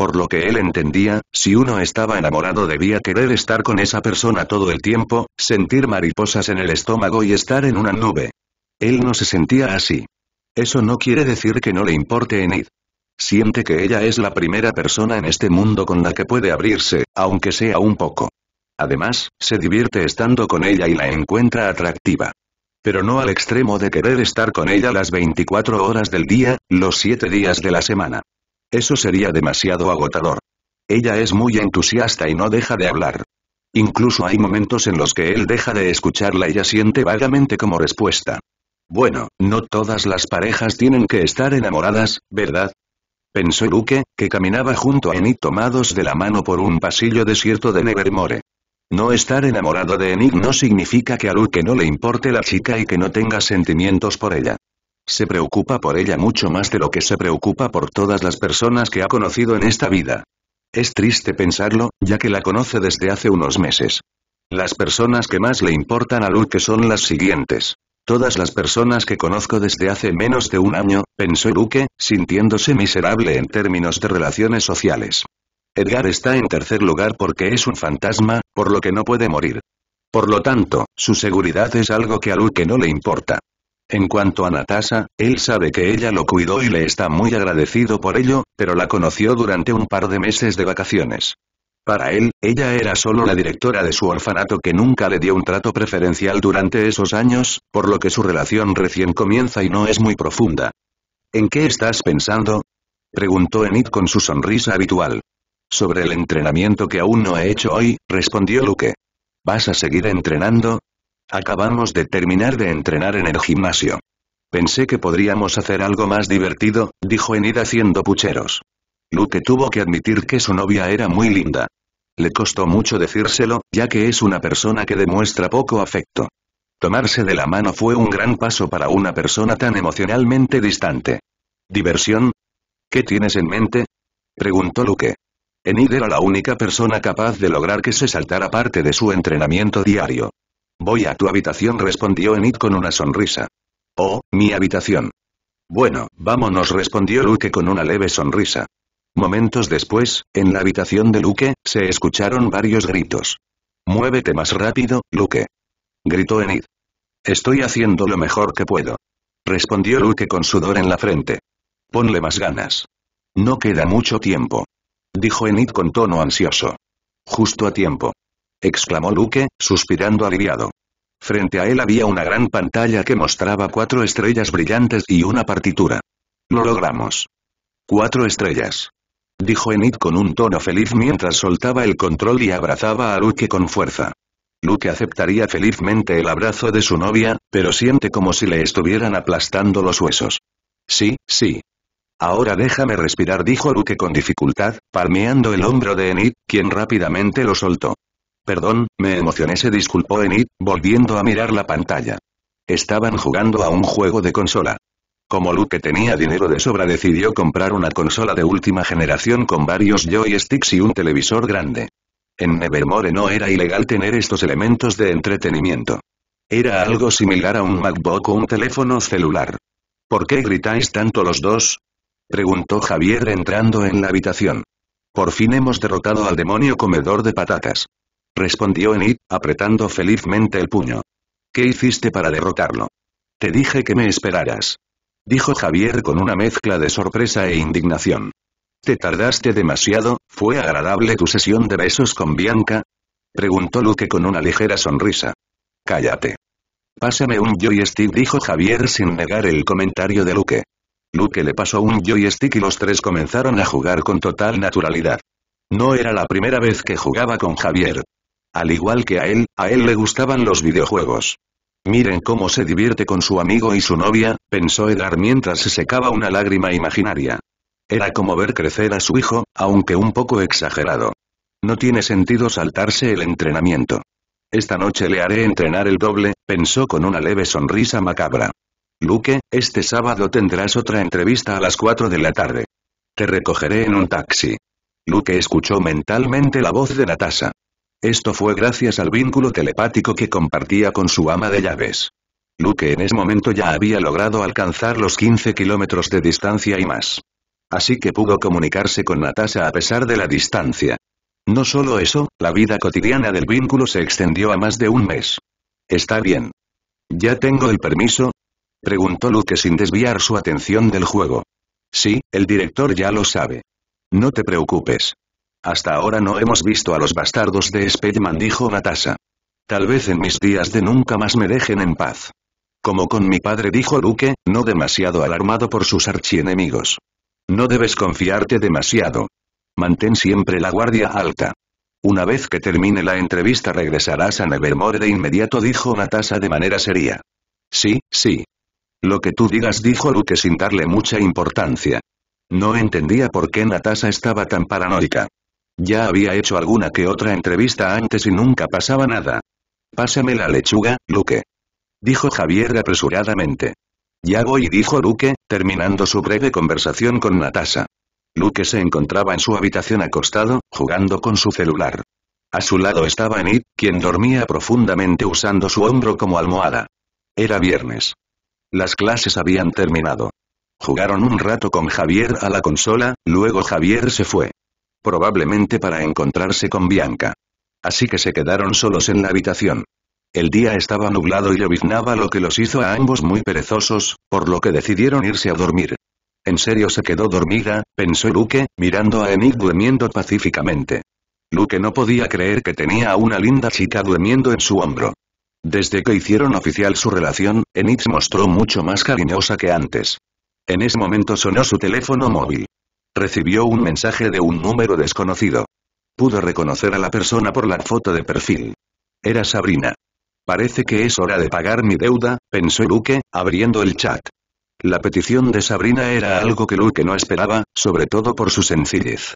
Por lo que él entendía, si uno estaba enamorado debía querer estar con esa persona todo el tiempo, sentir mariposas en el estómago y estar en una nube. Él no se sentía así. Eso no quiere decir que no le importe Enid. Siente que ella es la primera persona en este mundo con la que puede abrirse, aunque sea un poco. Además, se divierte estando con ella y la encuentra atractiva. Pero no al extremo de querer estar con ella las 24 horas del día, los 7 días de la semana. Eso sería demasiado agotador. Ella es muy entusiasta y no deja de hablar. Incluso hay momentos en los que él deja de escucharla y siente vagamente como respuesta. Bueno, no todas las parejas tienen que estar enamoradas, ¿verdad? Pensó Luke, que caminaba junto a Enid tomados de la mano por un pasillo desierto de Nevermore. No estar enamorado de Enid no significa que a Luke no le importe la chica y que no tenga sentimientos por ella. Se preocupa por ella mucho más de lo que se preocupa por todas las personas que ha conocido en esta vida. Es triste pensarlo, ya que la conoce desde hace unos meses. Las personas que más le importan a Luke son las siguientes. Todas las personas que conozco desde hace menos de un año, pensó Luke, sintiéndose miserable en términos de relaciones sociales. Edgar está en tercer lugar porque es un fantasma, por lo que no puede morir. Por lo tanto, su seguridad es algo que a Luke no le importa. En cuanto a Natasha, él sabe que ella lo cuidó y le está muy agradecido por ello, pero la conoció durante un par de meses de vacaciones. Para él, ella era solo la directora de su orfanato que nunca le dio un trato preferencial durante esos años, por lo que su relación recién comienza y no es muy profunda. ¿En qué estás pensando? preguntó Enid con su sonrisa habitual. Sobre el entrenamiento que aún no he hecho hoy, respondió Luke. ¿Vas a seguir entrenando? Acabamos de terminar de entrenar en el gimnasio. Pensé que podríamos hacer algo más divertido, dijo Enid haciendo pucheros. Luke tuvo que admitir que su novia era muy linda. Le costó mucho decírselo, ya que es una persona que demuestra poco afecto. Tomarse de la mano fue un gran paso para una persona tan emocionalmente distante. ¿Diversión? ¿Qué tienes en mente? Preguntó Luke. Enid era la única persona capaz de lograr que se saltara parte de su entrenamiento diario. Voy a tu habitación respondió Enid con una sonrisa. Oh, mi habitación. Bueno, vámonos respondió Luke con una leve sonrisa. Momentos después, en la habitación de Luke, se escucharon varios gritos. Muévete más rápido, Luke. Gritó Enid. Estoy haciendo lo mejor que puedo. Respondió Luke con sudor en la frente. Ponle más ganas. No queda mucho tiempo. Dijo Enid con tono ansioso. Justo a tiempo exclamó Luke, suspirando aliviado. Frente a él había una gran pantalla que mostraba cuatro estrellas brillantes y una partitura. Lo logramos. Cuatro estrellas. Dijo Enid con un tono feliz mientras soltaba el control y abrazaba a Luke con fuerza. Luke aceptaría felizmente el abrazo de su novia, pero siente como si le estuvieran aplastando los huesos. Sí, sí. Ahora déjame respirar dijo Luke con dificultad, palmeando el hombro de Enid, quien rápidamente lo soltó. Perdón, me emocioné se disculpó Enid, volviendo a mirar la pantalla. Estaban jugando a un juego de consola. Como Luke tenía dinero de sobra decidió comprar una consola de última generación con varios joysticks y un televisor grande. En Nevermore no era ilegal tener estos elementos de entretenimiento. Era algo similar a un MacBook o un teléfono celular. ¿Por qué gritáis tanto los dos? Preguntó Javier entrando en la habitación. Por fin hemos derrotado al demonio comedor de patatas. Respondió Enid, apretando felizmente el puño. ¿Qué hiciste para derrotarlo? Te dije que me esperaras. Dijo Javier con una mezcla de sorpresa e indignación. ¿Te tardaste demasiado? ¿Fue agradable tu sesión de besos con Bianca? Preguntó Luke con una ligera sonrisa. Cállate. Pásame un joystick, dijo Javier sin negar el comentario de Luke. Luke le pasó un joystick y los tres comenzaron a jugar con total naturalidad. No era la primera vez que jugaba con Javier, al igual que a él, a él le gustaban los videojuegos. Miren cómo se divierte con su amigo y su novia, pensó Edgar mientras se secaba una lágrima imaginaria. Era como ver crecer a su hijo, aunque un poco exagerado. No tiene sentido saltarse el entrenamiento. Esta noche le haré entrenar el doble, pensó con una leve sonrisa macabra. Luke, este sábado tendrás otra entrevista a las 4 de la tarde. Te recogeré en un taxi. Luke escuchó mentalmente la voz de Natasha. Esto fue gracias al vínculo telepático que compartía con su ama de llaves. Luke en ese momento ya había logrado alcanzar los 15 kilómetros de distancia y más. Así que pudo comunicarse con Natasha a pesar de la distancia. No solo eso, la vida cotidiana del vínculo se extendió a más de un mes. Está bien. ¿Ya tengo el permiso? Preguntó Luke sin desviar su atención del juego. Sí, el director ya lo sabe. No te preocupes. Hasta ahora no hemos visto a los bastardos de Spedman dijo Natasa. Tal vez en mis días de nunca más me dejen en paz. Como con mi padre dijo Luke, no demasiado alarmado por sus archienemigos. No debes confiarte demasiado. Mantén siempre la guardia alta. Una vez que termine la entrevista regresarás a Nevermore de inmediato dijo Natasa de manera seria. Sí, sí. Lo que tú digas dijo Luke sin darle mucha importancia. No entendía por qué Natasa estaba tan paranoica. Ya había hecho alguna que otra entrevista antes y nunca pasaba nada. Pásame la lechuga, Luque. Dijo Javier apresuradamente. Ya voy, dijo Luque, terminando su breve conversación con Natasha. Luque se encontraba en su habitación acostado, jugando con su celular. A su lado estaba Nid, quien dormía profundamente usando su hombro como almohada. Era viernes. Las clases habían terminado. Jugaron un rato con Javier a la consola, luego Javier se fue probablemente para encontrarse con Bianca. Así que se quedaron solos en la habitación. El día estaba nublado y lloviznaba lo que los hizo a ambos muy perezosos, por lo que decidieron irse a dormir. ¿En serio se quedó dormida? pensó Luke, mirando a Enid durmiendo pacíficamente. Luke no podía creer que tenía a una linda chica durmiendo en su hombro. Desde que hicieron oficial su relación, Enid se mostró mucho más cariñosa que antes. En ese momento sonó su teléfono móvil. Recibió un mensaje de un número desconocido. Pudo reconocer a la persona por la foto de perfil. Era Sabrina. Parece que es hora de pagar mi deuda, pensó Luke, abriendo el chat. La petición de Sabrina era algo que Luke no esperaba, sobre todo por su sencillez.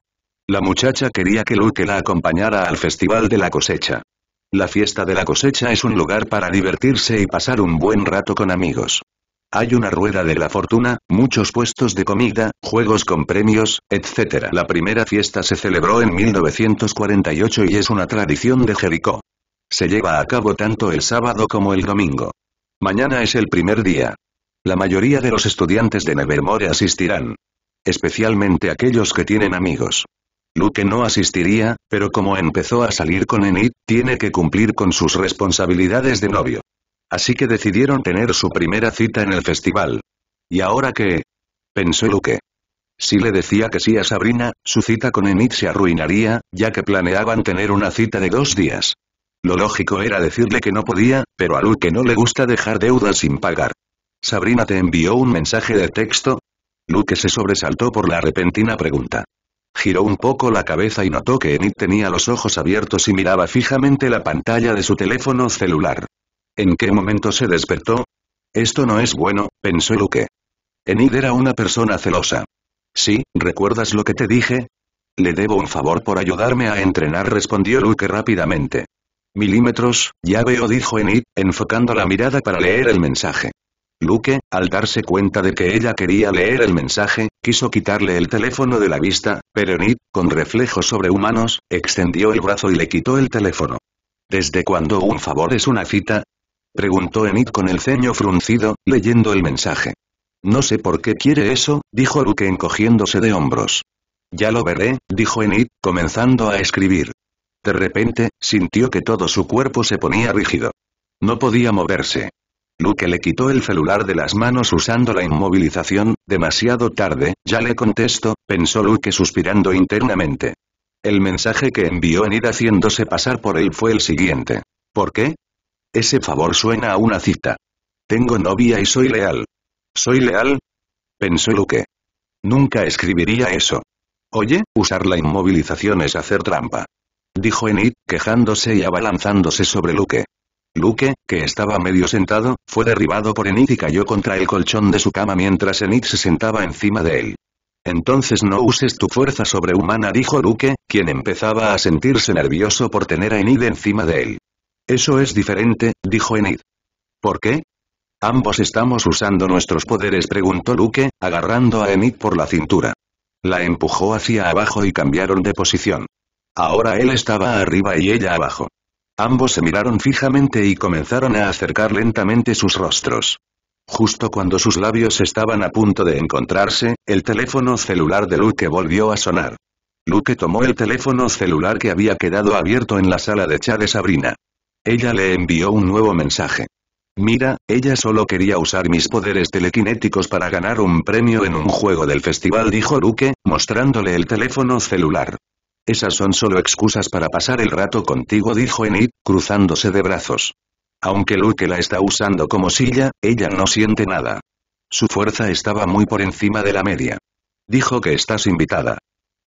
La muchacha quería que Luke la acompañara al Festival de la Cosecha. La fiesta de la cosecha es un lugar para divertirse y pasar un buen rato con amigos. Hay una rueda de la fortuna, muchos puestos de comida, juegos con premios, etc. La primera fiesta se celebró en 1948 y es una tradición de Jericó. Se lleva a cabo tanto el sábado como el domingo. Mañana es el primer día. La mayoría de los estudiantes de Nevermore asistirán. Especialmente aquellos que tienen amigos. Luke no asistiría, pero como empezó a salir con Enid, tiene que cumplir con sus responsabilidades de novio. Así que decidieron tener su primera cita en el festival. ¿Y ahora qué? Pensó Luke. Si le decía que sí a Sabrina, su cita con Enid se arruinaría, ya que planeaban tener una cita de dos días. Lo lógico era decirle que no podía, pero a Luke no le gusta dejar deudas sin pagar. Sabrina te envió un mensaje de texto, Luke se sobresaltó por la repentina pregunta. Giró un poco la cabeza y notó que Enid tenía los ojos abiertos y miraba fijamente la pantalla de su teléfono celular. ¿En qué momento se despertó? Esto no es bueno, pensó Luke. Enid era una persona celosa. Sí, ¿recuerdas lo que te dije? Le debo un favor por ayudarme a entrenar respondió Luke rápidamente. Milímetros, ya veo dijo Enid, enfocando la mirada para leer el mensaje. Luke, al darse cuenta de que ella quería leer el mensaje, quiso quitarle el teléfono de la vista, pero Enid, con reflejos sobrehumanos, extendió el brazo y le quitó el teléfono. ¿Desde cuando un favor es una cita? Preguntó Enid con el ceño fruncido, leyendo el mensaje. No sé por qué quiere eso, dijo Luke encogiéndose de hombros. Ya lo veré, dijo Enid, comenzando a escribir. De repente, sintió que todo su cuerpo se ponía rígido. No podía moverse. Luke le quitó el celular de las manos usando la inmovilización, demasiado tarde, ya le contesto, pensó Luke suspirando internamente. El mensaje que envió Enid haciéndose pasar por él fue el siguiente. ¿Por qué? Ese favor suena a una cita. Tengo novia y soy leal. ¿Soy leal? Pensó Luke. Nunca escribiría eso. Oye, usar la inmovilización es hacer trampa. Dijo Enid, quejándose y abalanzándose sobre Luke. Luke, que estaba medio sentado, fue derribado por Enid y cayó contra el colchón de su cama mientras Enid se sentaba encima de él. Entonces no uses tu fuerza sobrehumana dijo Luke, quien empezaba a sentirse nervioso por tener a Enid encima de él. Eso es diferente, dijo Enid. ¿Por qué? Ambos estamos usando nuestros poderes, preguntó Luke, agarrando a Enid por la cintura. La empujó hacia abajo y cambiaron de posición. Ahora él estaba arriba y ella abajo. Ambos se miraron fijamente y comenzaron a acercar lentamente sus rostros. Justo cuando sus labios estaban a punto de encontrarse, el teléfono celular de Luke volvió a sonar. Luke tomó el teléfono celular que había quedado abierto en la sala de chat de Sabrina. Ella le envió un nuevo mensaje. Mira, ella solo quería usar mis poderes telequinéticos para ganar un premio en un juego del festival dijo Luke, mostrándole el teléfono celular. Esas son solo excusas para pasar el rato contigo dijo Enid, cruzándose de brazos. Aunque Luke la está usando como silla, ella no siente nada. Su fuerza estaba muy por encima de la media. Dijo que estás invitada.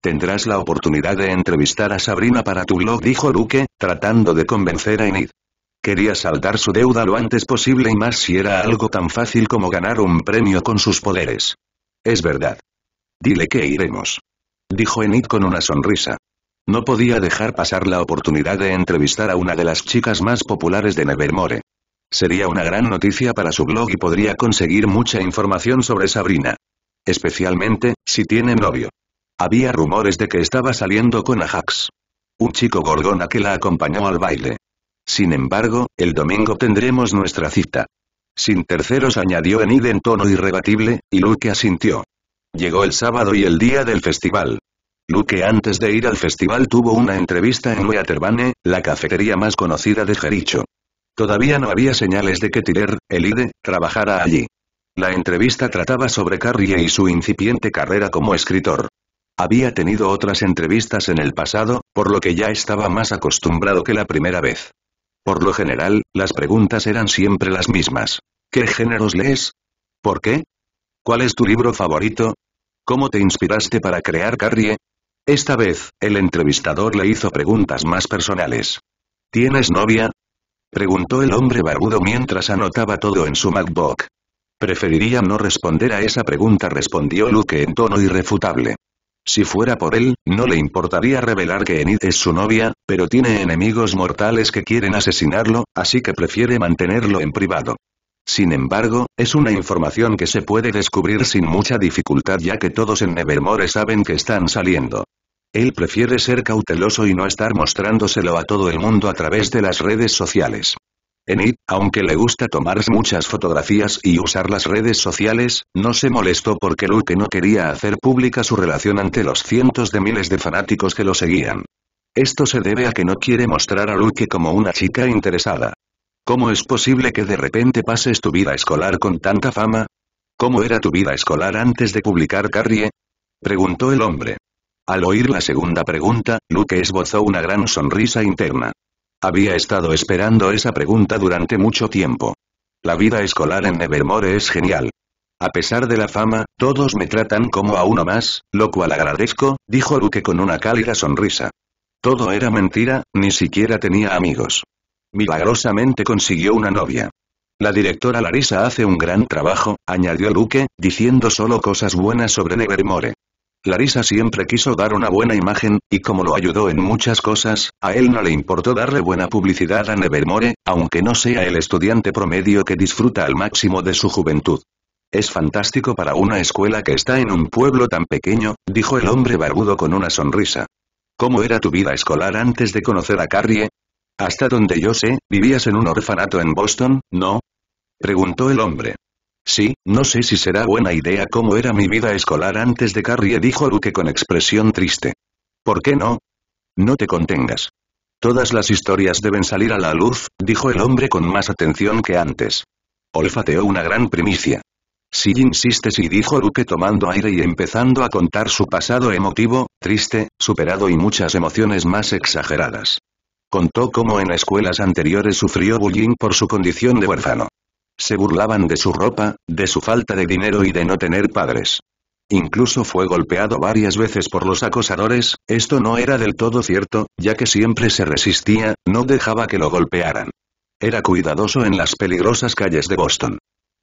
Tendrás la oportunidad de entrevistar a Sabrina para tu blog, dijo Luke, tratando de convencer a Enid. Quería saldar su deuda lo antes posible y más si era algo tan fácil como ganar un premio con sus poderes. Es verdad. Dile que iremos. Dijo Enid con una sonrisa. No podía dejar pasar la oportunidad de entrevistar a una de las chicas más populares de Nevermore. Sería una gran noticia para su blog y podría conseguir mucha información sobre Sabrina. Especialmente, si tiene novio. Había rumores de que estaba saliendo con Ajax. Un chico gorgona que la acompañó al baile. Sin embargo, el domingo tendremos nuestra cita. Sin terceros añadió Enid en tono irrebatible, y Luke asintió. Llegó el sábado y el día del festival. Luke antes de ir al festival tuvo una entrevista en Weaterbane, la cafetería más conocida de Jericho. Todavía no había señales de que Tyler, el IDE, trabajara allí. La entrevista trataba sobre Carrie y su incipiente carrera como escritor. Había tenido otras entrevistas en el pasado, por lo que ya estaba más acostumbrado que la primera vez. Por lo general, las preguntas eran siempre las mismas. ¿Qué géneros lees? ¿Por qué? ¿Cuál es tu libro favorito? ¿Cómo te inspiraste para crear Carrie? Esta vez, el entrevistador le hizo preguntas más personales. ¿Tienes novia? Preguntó el hombre barbudo mientras anotaba todo en su MacBook. Preferiría no responder a esa pregunta, respondió Luke en tono irrefutable. Si fuera por él, no le importaría revelar que Enid es su novia, pero tiene enemigos mortales que quieren asesinarlo, así que prefiere mantenerlo en privado. Sin embargo, es una información que se puede descubrir sin mucha dificultad ya que todos en Nevermore saben que están saliendo. Él prefiere ser cauteloso y no estar mostrándoselo a todo el mundo a través de las redes sociales. Enid, aunque le gusta tomar muchas fotografías y usar las redes sociales, no se molestó porque Luke no quería hacer pública su relación ante los cientos de miles de fanáticos que lo seguían. Esto se debe a que no quiere mostrar a Luke como una chica interesada. ¿Cómo es posible que de repente pases tu vida escolar con tanta fama? ¿Cómo era tu vida escolar antes de publicar Carrie? Preguntó el hombre. Al oír la segunda pregunta, Luke esbozó una gran sonrisa interna. Había estado esperando esa pregunta durante mucho tiempo. La vida escolar en Nevermore es genial. A pesar de la fama, todos me tratan como a uno más, lo cual agradezco, dijo Luke con una cálida sonrisa. Todo era mentira, ni siquiera tenía amigos. Milagrosamente consiguió una novia. La directora Larisa hace un gran trabajo, añadió Luke, diciendo solo cosas buenas sobre Nevermore. Larisa siempre quiso dar una buena imagen, y como lo ayudó en muchas cosas, a él no le importó darle buena publicidad a Nevermore, aunque no sea el estudiante promedio que disfruta al máximo de su juventud. Es fantástico para una escuela que está en un pueblo tan pequeño, dijo el hombre barbudo con una sonrisa. ¿Cómo era tu vida escolar antes de conocer a Carrie? Hasta donde yo sé, vivías en un orfanato en Boston, ¿no? Preguntó el hombre. Sí, no sé si será buena idea cómo era mi vida escolar antes de Carrie dijo Luke con expresión triste. ¿Por qué no? No te contengas. Todas las historias deben salir a la luz, dijo el hombre con más atención que antes. Olfateó una gran primicia. Si insiste y dijo Luke tomando aire y empezando a contar su pasado emotivo, triste, superado y muchas emociones más exageradas. Contó cómo en escuelas anteriores sufrió bullying por su condición de huérfano. Se burlaban de su ropa, de su falta de dinero y de no tener padres. Incluso fue golpeado varias veces por los acosadores, esto no era del todo cierto, ya que siempre se resistía, no dejaba que lo golpearan. Era cuidadoso en las peligrosas calles de Boston.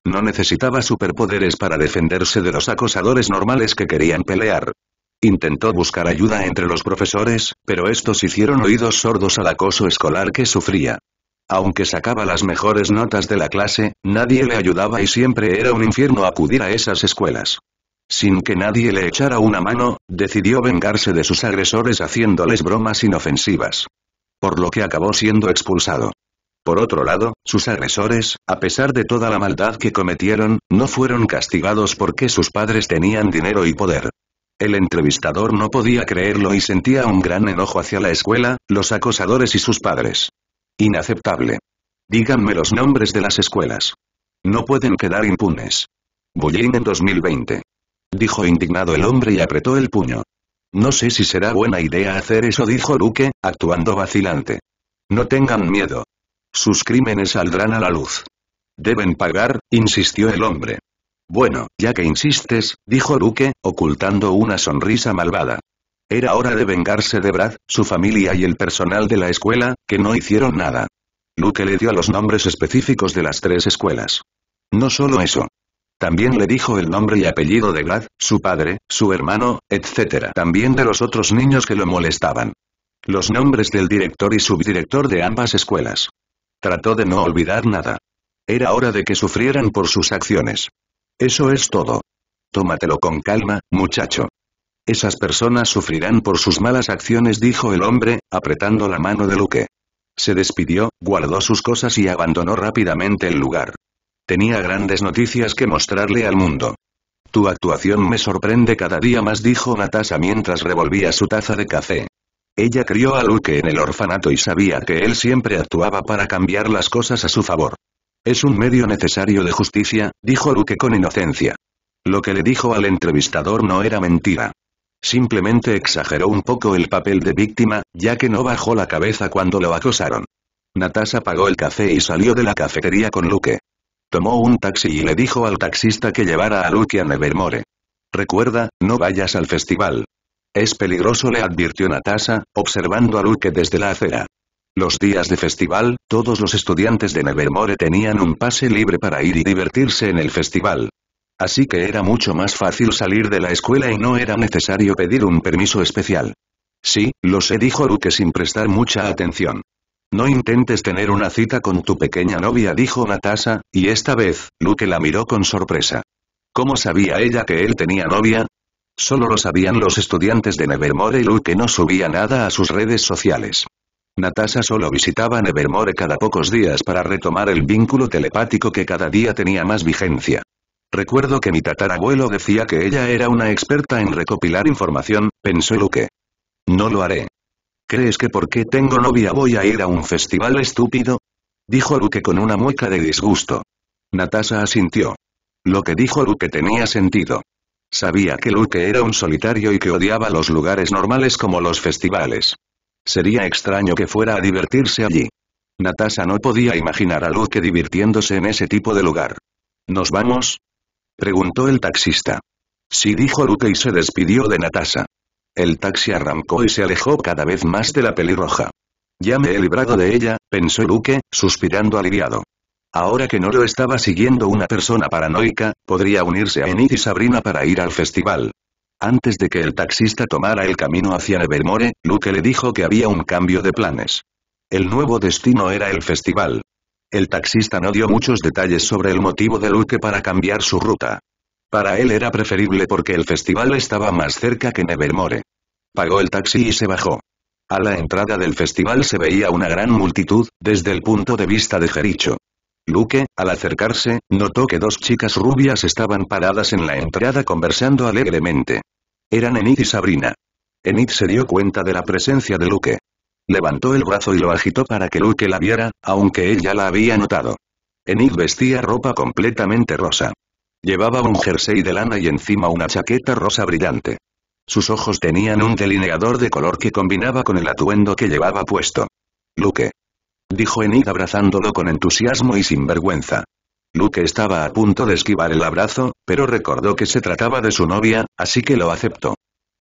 No necesitaba superpoderes para defenderse de los acosadores normales que querían pelear. Intentó buscar ayuda entre los profesores, pero estos hicieron oídos sordos al acoso escolar que sufría. Aunque sacaba las mejores notas de la clase, nadie le ayudaba y siempre era un infierno acudir a esas escuelas. Sin que nadie le echara una mano, decidió vengarse de sus agresores haciéndoles bromas inofensivas. Por lo que acabó siendo expulsado. Por otro lado, sus agresores, a pesar de toda la maldad que cometieron, no fueron castigados porque sus padres tenían dinero y poder. El entrevistador no podía creerlo y sentía un gran enojo hacia la escuela, los acosadores y sus padres. Inaceptable. Díganme los nombres de las escuelas. No pueden quedar impunes. Bullying en 2020. Dijo indignado el hombre y apretó el puño. No sé si será buena idea hacer eso dijo Luque, actuando vacilante. No tengan miedo. Sus crímenes saldrán a la luz. Deben pagar, insistió el hombre. Bueno, ya que insistes, dijo Luque, ocultando una sonrisa malvada. Era hora de vengarse de Brad, su familia y el personal de la escuela, que no hicieron nada. Luke le dio los nombres específicos de las tres escuelas. No solo eso. También le dijo el nombre y apellido de Brad, su padre, su hermano, etc. También de los otros niños que lo molestaban. Los nombres del director y subdirector de ambas escuelas. Trató de no olvidar nada. Era hora de que sufrieran por sus acciones. Eso es todo. Tómatelo con calma, muchacho. Esas personas sufrirán por sus malas acciones dijo el hombre, apretando la mano de Luque. Se despidió, guardó sus cosas y abandonó rápidamente el lugar. Tenía grandes noticias que mostrarle al mundo. Tu actuación me sorprende cada día más dijo Natasha mientras revolvía su taza de café. Ella crió a Luque en el orfanato y sabía que él siempre actuaba para cambiar las cosas a su favor. Es un medio necesario de justicia, dijo Luque con inocencia. Lo que le dijo al entrevistador no era mentira simplemente exageró un poco el papel de víctima, ya que no bajó la cabeza cuando lo acosaron. Natasha pagó el café y salió de la cafetería con Luke. Tomó un taxi y le dijo al taxista que llevara a Luke a Nevermore. Recuerda, no vayas al festival. Es peligroso le advirtió Natasha, observando a Luke desde la acera. Los días de festival, todos los estudiantes de Nevermore tenían un pase libre para ir y divertirse en el festival. Así que era mucho más fácil salir de la escuela y no era necesario pedir un permiso especial. Sí, lo sé dijo Luke sin prestar mucha atención. No intentes tener una cita con tu pequeña novia dijo Natasha, y esta vez, Luke la miró con sorpresa. ¿Cómo sabía ella que él tenía novia? Solo lo sabían los estudiantes de Nevermore y Luke no subía nada a sus redes sociales. Natasha solo visitaba Nevermore cada pocos días para retomar el vínculo telepático que cada día tenía más vigencia. Recuerdo que mi tatarabuelo decía que ella era una experta en recopilar información, pensó Luke. No lo haré. ¿Crees que porque tengo novia voy a ir a un festival estúpido? Dijo Luke con una mueca de disgusto. Natasha asintió. Lo que dijo Luke tenía sentido. Sabía que Luke era un solitario y que odiaba los lugares normales como los festivales. Sería extraño que fuera a divertirse allí. Natasha no podía imaginar a Luke divirtiéndose en ese tipo de lugar. ¿Nos vamos? Preguntó el taxista. Sí dijo Luke y se despidió de Natasha. El taxi arrancó y se alejó cada vez más de la pelirroja. Ya me he librado de ella, pensó Luke, suspirando aliviado. Ahora que no lo estaba siguiendo una persona paranoica, podría unirse a Enid y Sabrina para ir al festival. Antes de que el taxista tomara el camino hacia Nevermore, Luke le dijo que había un cambio de planes. El nuevo destino era el festival. El taxista no dio muchos detalles sobre el motivo de Luke para cambiar su ruta. Para él era preferible porque el festival estaba más cerca que Nevermore. Pagó el taxi y se bajó. A la entrada del festival se veía una gran multitud, desde el punto de vista de Jericho. Luke, al acercarse, notó que dos chicas rubias estaban paradas en la entrada conversando alegremente. Eran Enid y Sabrina. Enid se dio cuenta de la presencia de Luke. Levantó el brazo y lo agitó para que Luke la viera, aunque ella la había notado. Enid vestía ropa completamente rosa. Llevaba un jersey de lana y encima una chaqueta rosa brillante. Sus ojos tenían un delineador de color que combinaba con el atuendo que llevaba puesto. Luke. Dijo Enid abrazándolo con entusiasmo y sin vergüenza. Luke estaba a punto de esquivar el abrazo, pero recordó que se trataba de su novia, así que lo aceptó.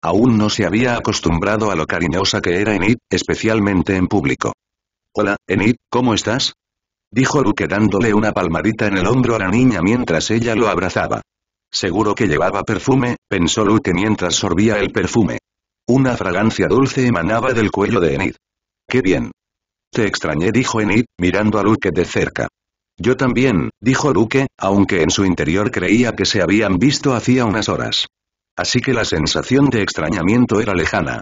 Aún no se había acostumbrado a lo cariñosa que era Enid, especialmente en público. Hola, Enid, ¿cómo estás? Dijo Luke dándole una palmadita en el hombro a la niña mientras ella lo abrazaba. Seguro que llevaba perfume, pensó Luke mientras sorbía el perfume. Una fragancia dulce emanaba del cuello de Enid. ¡Qué bien! Te extrañé, dijo Enid, mirando a Luke de cerca. Yo también, dijo Luke, aunque en su interior creía que se habían visto hacía unas horas. Así que la sensación de extrañamiento era lejana.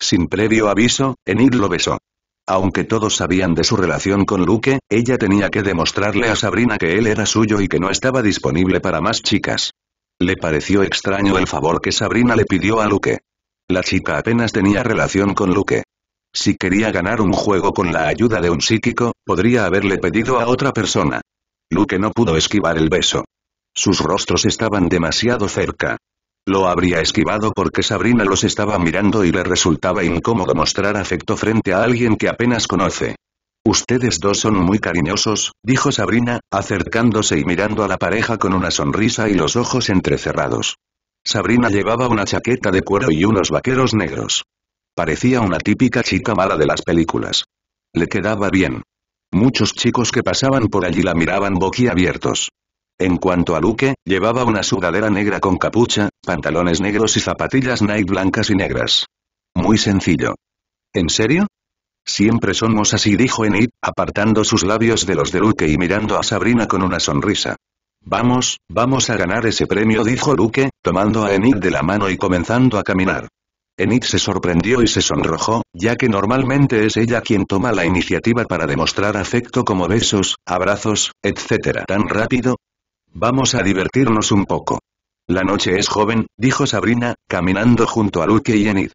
Sin previo aviso, Enid lo besó. Aunque todos sabían de su relación con Luke, ella tenía que demostrarle a Sabrina que él era suyo y que no estaba disponible para más chicas. Le pareció extraño el favor que Sabrina le pidió a Luke. La chica apenas tenía relación con Luke. Si quería ganar un juego con la ayuda de un psíquico, podría haberle pedido a otra persona. Luke no pudo esquivar el beso. Sus rostros estaban demasiado cerca. Lo habría esquivado porque Sabrina los estaba mirando y le resultaba incómodo mostrar afecto frente a alguien que apenas conoce. Ustedes dos son muy cariñosos, dijo Sabrina, acercándose y mirando a la pareja con una sonrisa y los ojos entrecerrados. Sabrina llevaba una chaqueta de cuero y unos vaqueros negros. Parecía una típica chica mala de las películas. Le quedaba bien. Muchos chicos que pasaban por allí la miraban boquiabiertos. En cuanto a Luke, llevaba una sudadera negra con capucha, pantalones negros y zapatillas Nike blancas y negras. Muy sencillo. ¿En serio? Siempre somos así dijo Enid, apartando sus labios de los de Luke y mirando a Sabrina con una sonrisa. Vamos, vamos a ganar ese premio dijo Luke, tomando a Enid de la mano y comenzando a caminar. Enid se sorprendió y se sonrojó, ya que normalmente es ella quien toma la iniciativa para demostrar afecto como besos, abrazos, etc. Tan rápido, Vamos a divertirnos un poco. La noche es joven, dijo Sabrina, caminando junto a Luke y Enid.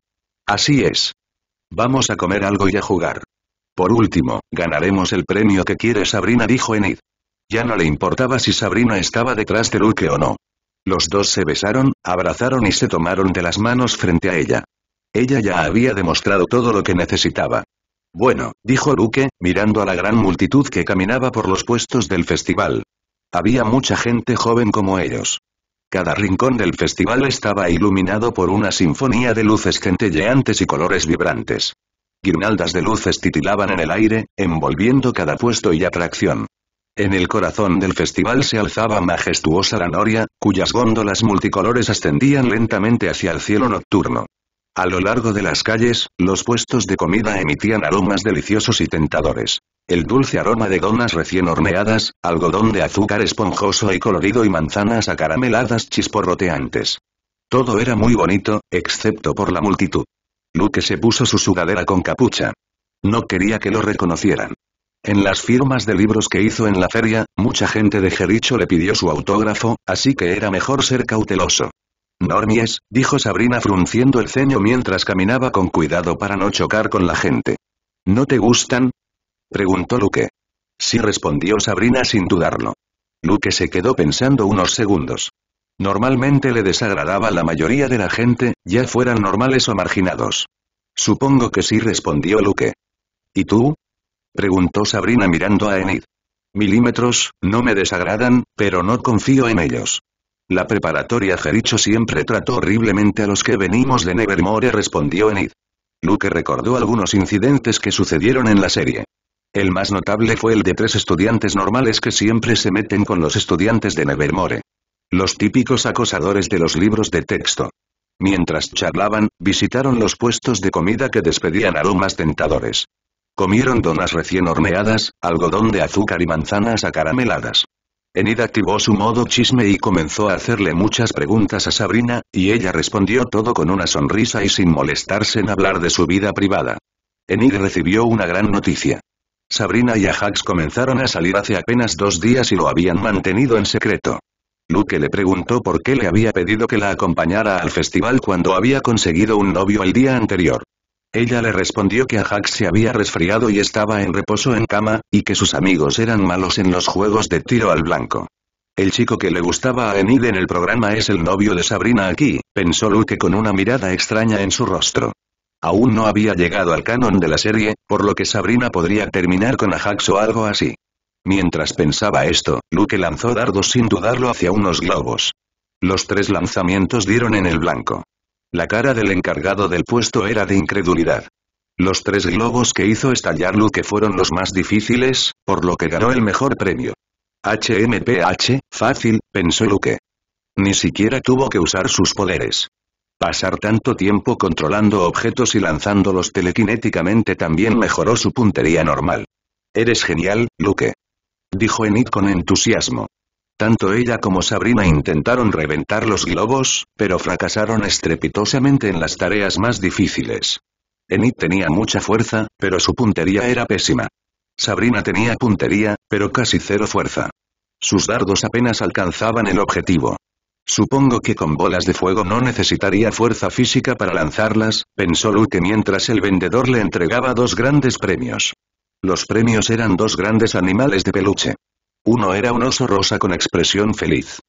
Así es. Vamos a comer algo y a jugar. Por último, ganaremos el premio que quiere Sabrina, dijo Enid. Ya no le importaba si Sabrina estaba detrás de Luke o no. Los dos se besaron, abrazaron y se tomaron de las manos frente a ella. Ella ya había demostrado todo lo que necesitaba. Bueno, dijo Luke, mirando a la gran multitud que caminaba por los puestos del festival. Había mucha gente joven como ellos. Cada rincón del festival estaba iluminado por una sinfonía de luces centelleantes y colores vibrantes. Guirnaldas de luces titilaban en el aire, envolviendo cada puesto y atracción. En el corazón del festival se alzaba majestuosa la noria, cuyas góndolas multicolores ascendían lentamente hacia el cielo nocturno. A lo largo de las calles, los puestos de comida emitían aromas deliciosos y tentadores. El dulce aroma de donas recién horneadas, algodón de azúcar esponjoso y colorido y manzanas acarameladas chisporroteantes. Todo era muy bonito, excepto por la multitud. Luke se puso su sudadera con capucha. No quería que lo reconocieran. En las firmas de libros que hizo en la feria, mucha gente de Jericho le pidió su autógrafo, así que era mejor ser cauteloso. Normies, dijo Sabrina frunciendo el ceño mientras caminaba con cuidado para no chocar con la gente. ¿No te gustan? Preguntó Luke. Sí respondió Sabrina sin dudarlo. Luque se quedó pensando unos segundos. Normalmente le desagradaba la mayoría de la gente, ya fueran normales o marginados. Supongo que sí respondió Luke. ¿Y tú? Preguntó Sabrina mirando a Enid. Milímetros, no me desagradan, pero no confío en ellos. La preparatoria Jericho siempre trató horriblemente a los que venimos de Nevermore respondió Enid. Luke recordó algunos incidentes que sucedieron en la serie. El más notable fue el de tres estudiantes normales que siempre se meten con los estudiantes de Nevermore. Los típicos acosadores de los libros de texto. Mientras charlaban, visitaron los puestos de comida que despedían aromas tentadores. Comieron donas recién horneadas, algodón de azúcar y manzanas acarameladas. Enid activó su modo chisme y comenzó a hacerle muchas preguntas a Sabrina, y ella respondió todo con una sonrisa y sin molestarse en hablar de su vida privada. Enid recibió una gran noticia. Sabrina y Ajax comenzaron a salir hace apenas dos días y lo habían mantenido en secreto. Luke le preguntó por qué le había pedido que la acompañara al festival cuando había conseguido un novio el día anterior. Ella le respondió que Ajax se había resfriado y estaba en reposo en cama, y que sus amigos eran malos en los juegos de tiro al blanco. El chico que le gustaba a Enid en el programa es el novio de Sabrina aquí, pensó Luke con una mirada extraña en su rostro. Aún no había llegado al canon de la serie, por lo que Sabrina podría terminar con Ajax o algo así. Mientras pensaba esto, Luke lanzó dardos sin dudarlo hacia unos globos. Los tres lanzamientos dieron en el blanco. La cara del encargado del puesto era de incredulidad. Los tres globos que hizo estallar Luke fueron los más difíciles, por lo que ganó el mejor premio. HMPH, fácil, pensó Luke. Ni siquiera tuvo que usar sus poderes. Pasar tanto tiempo controlando objetos y lanzándolos telequinéticamente también mejoró su puntería normal. Eres genial, Luke. Dijo Enid con entusiasmo. Tanto ella como Sabrina intentaron reventar los globos, pero fracasaron estrepitosamente en las tareas más difíciles. Enid tenía mucha fuerza, pero su puntería era pésima. Sabrina tenía puntería, pero casi cero fuerza. Sus dardos apenas alcanzaban el objetivo. Supongo que con bolas de fuego no necesitaría fuerza física para lanzarlas, pensó Luke mientras el vendedor le entregaba dos grandes premios. Los premios eran dos grandes animales de peluche. Uno era un oso rosa con expresión feliz.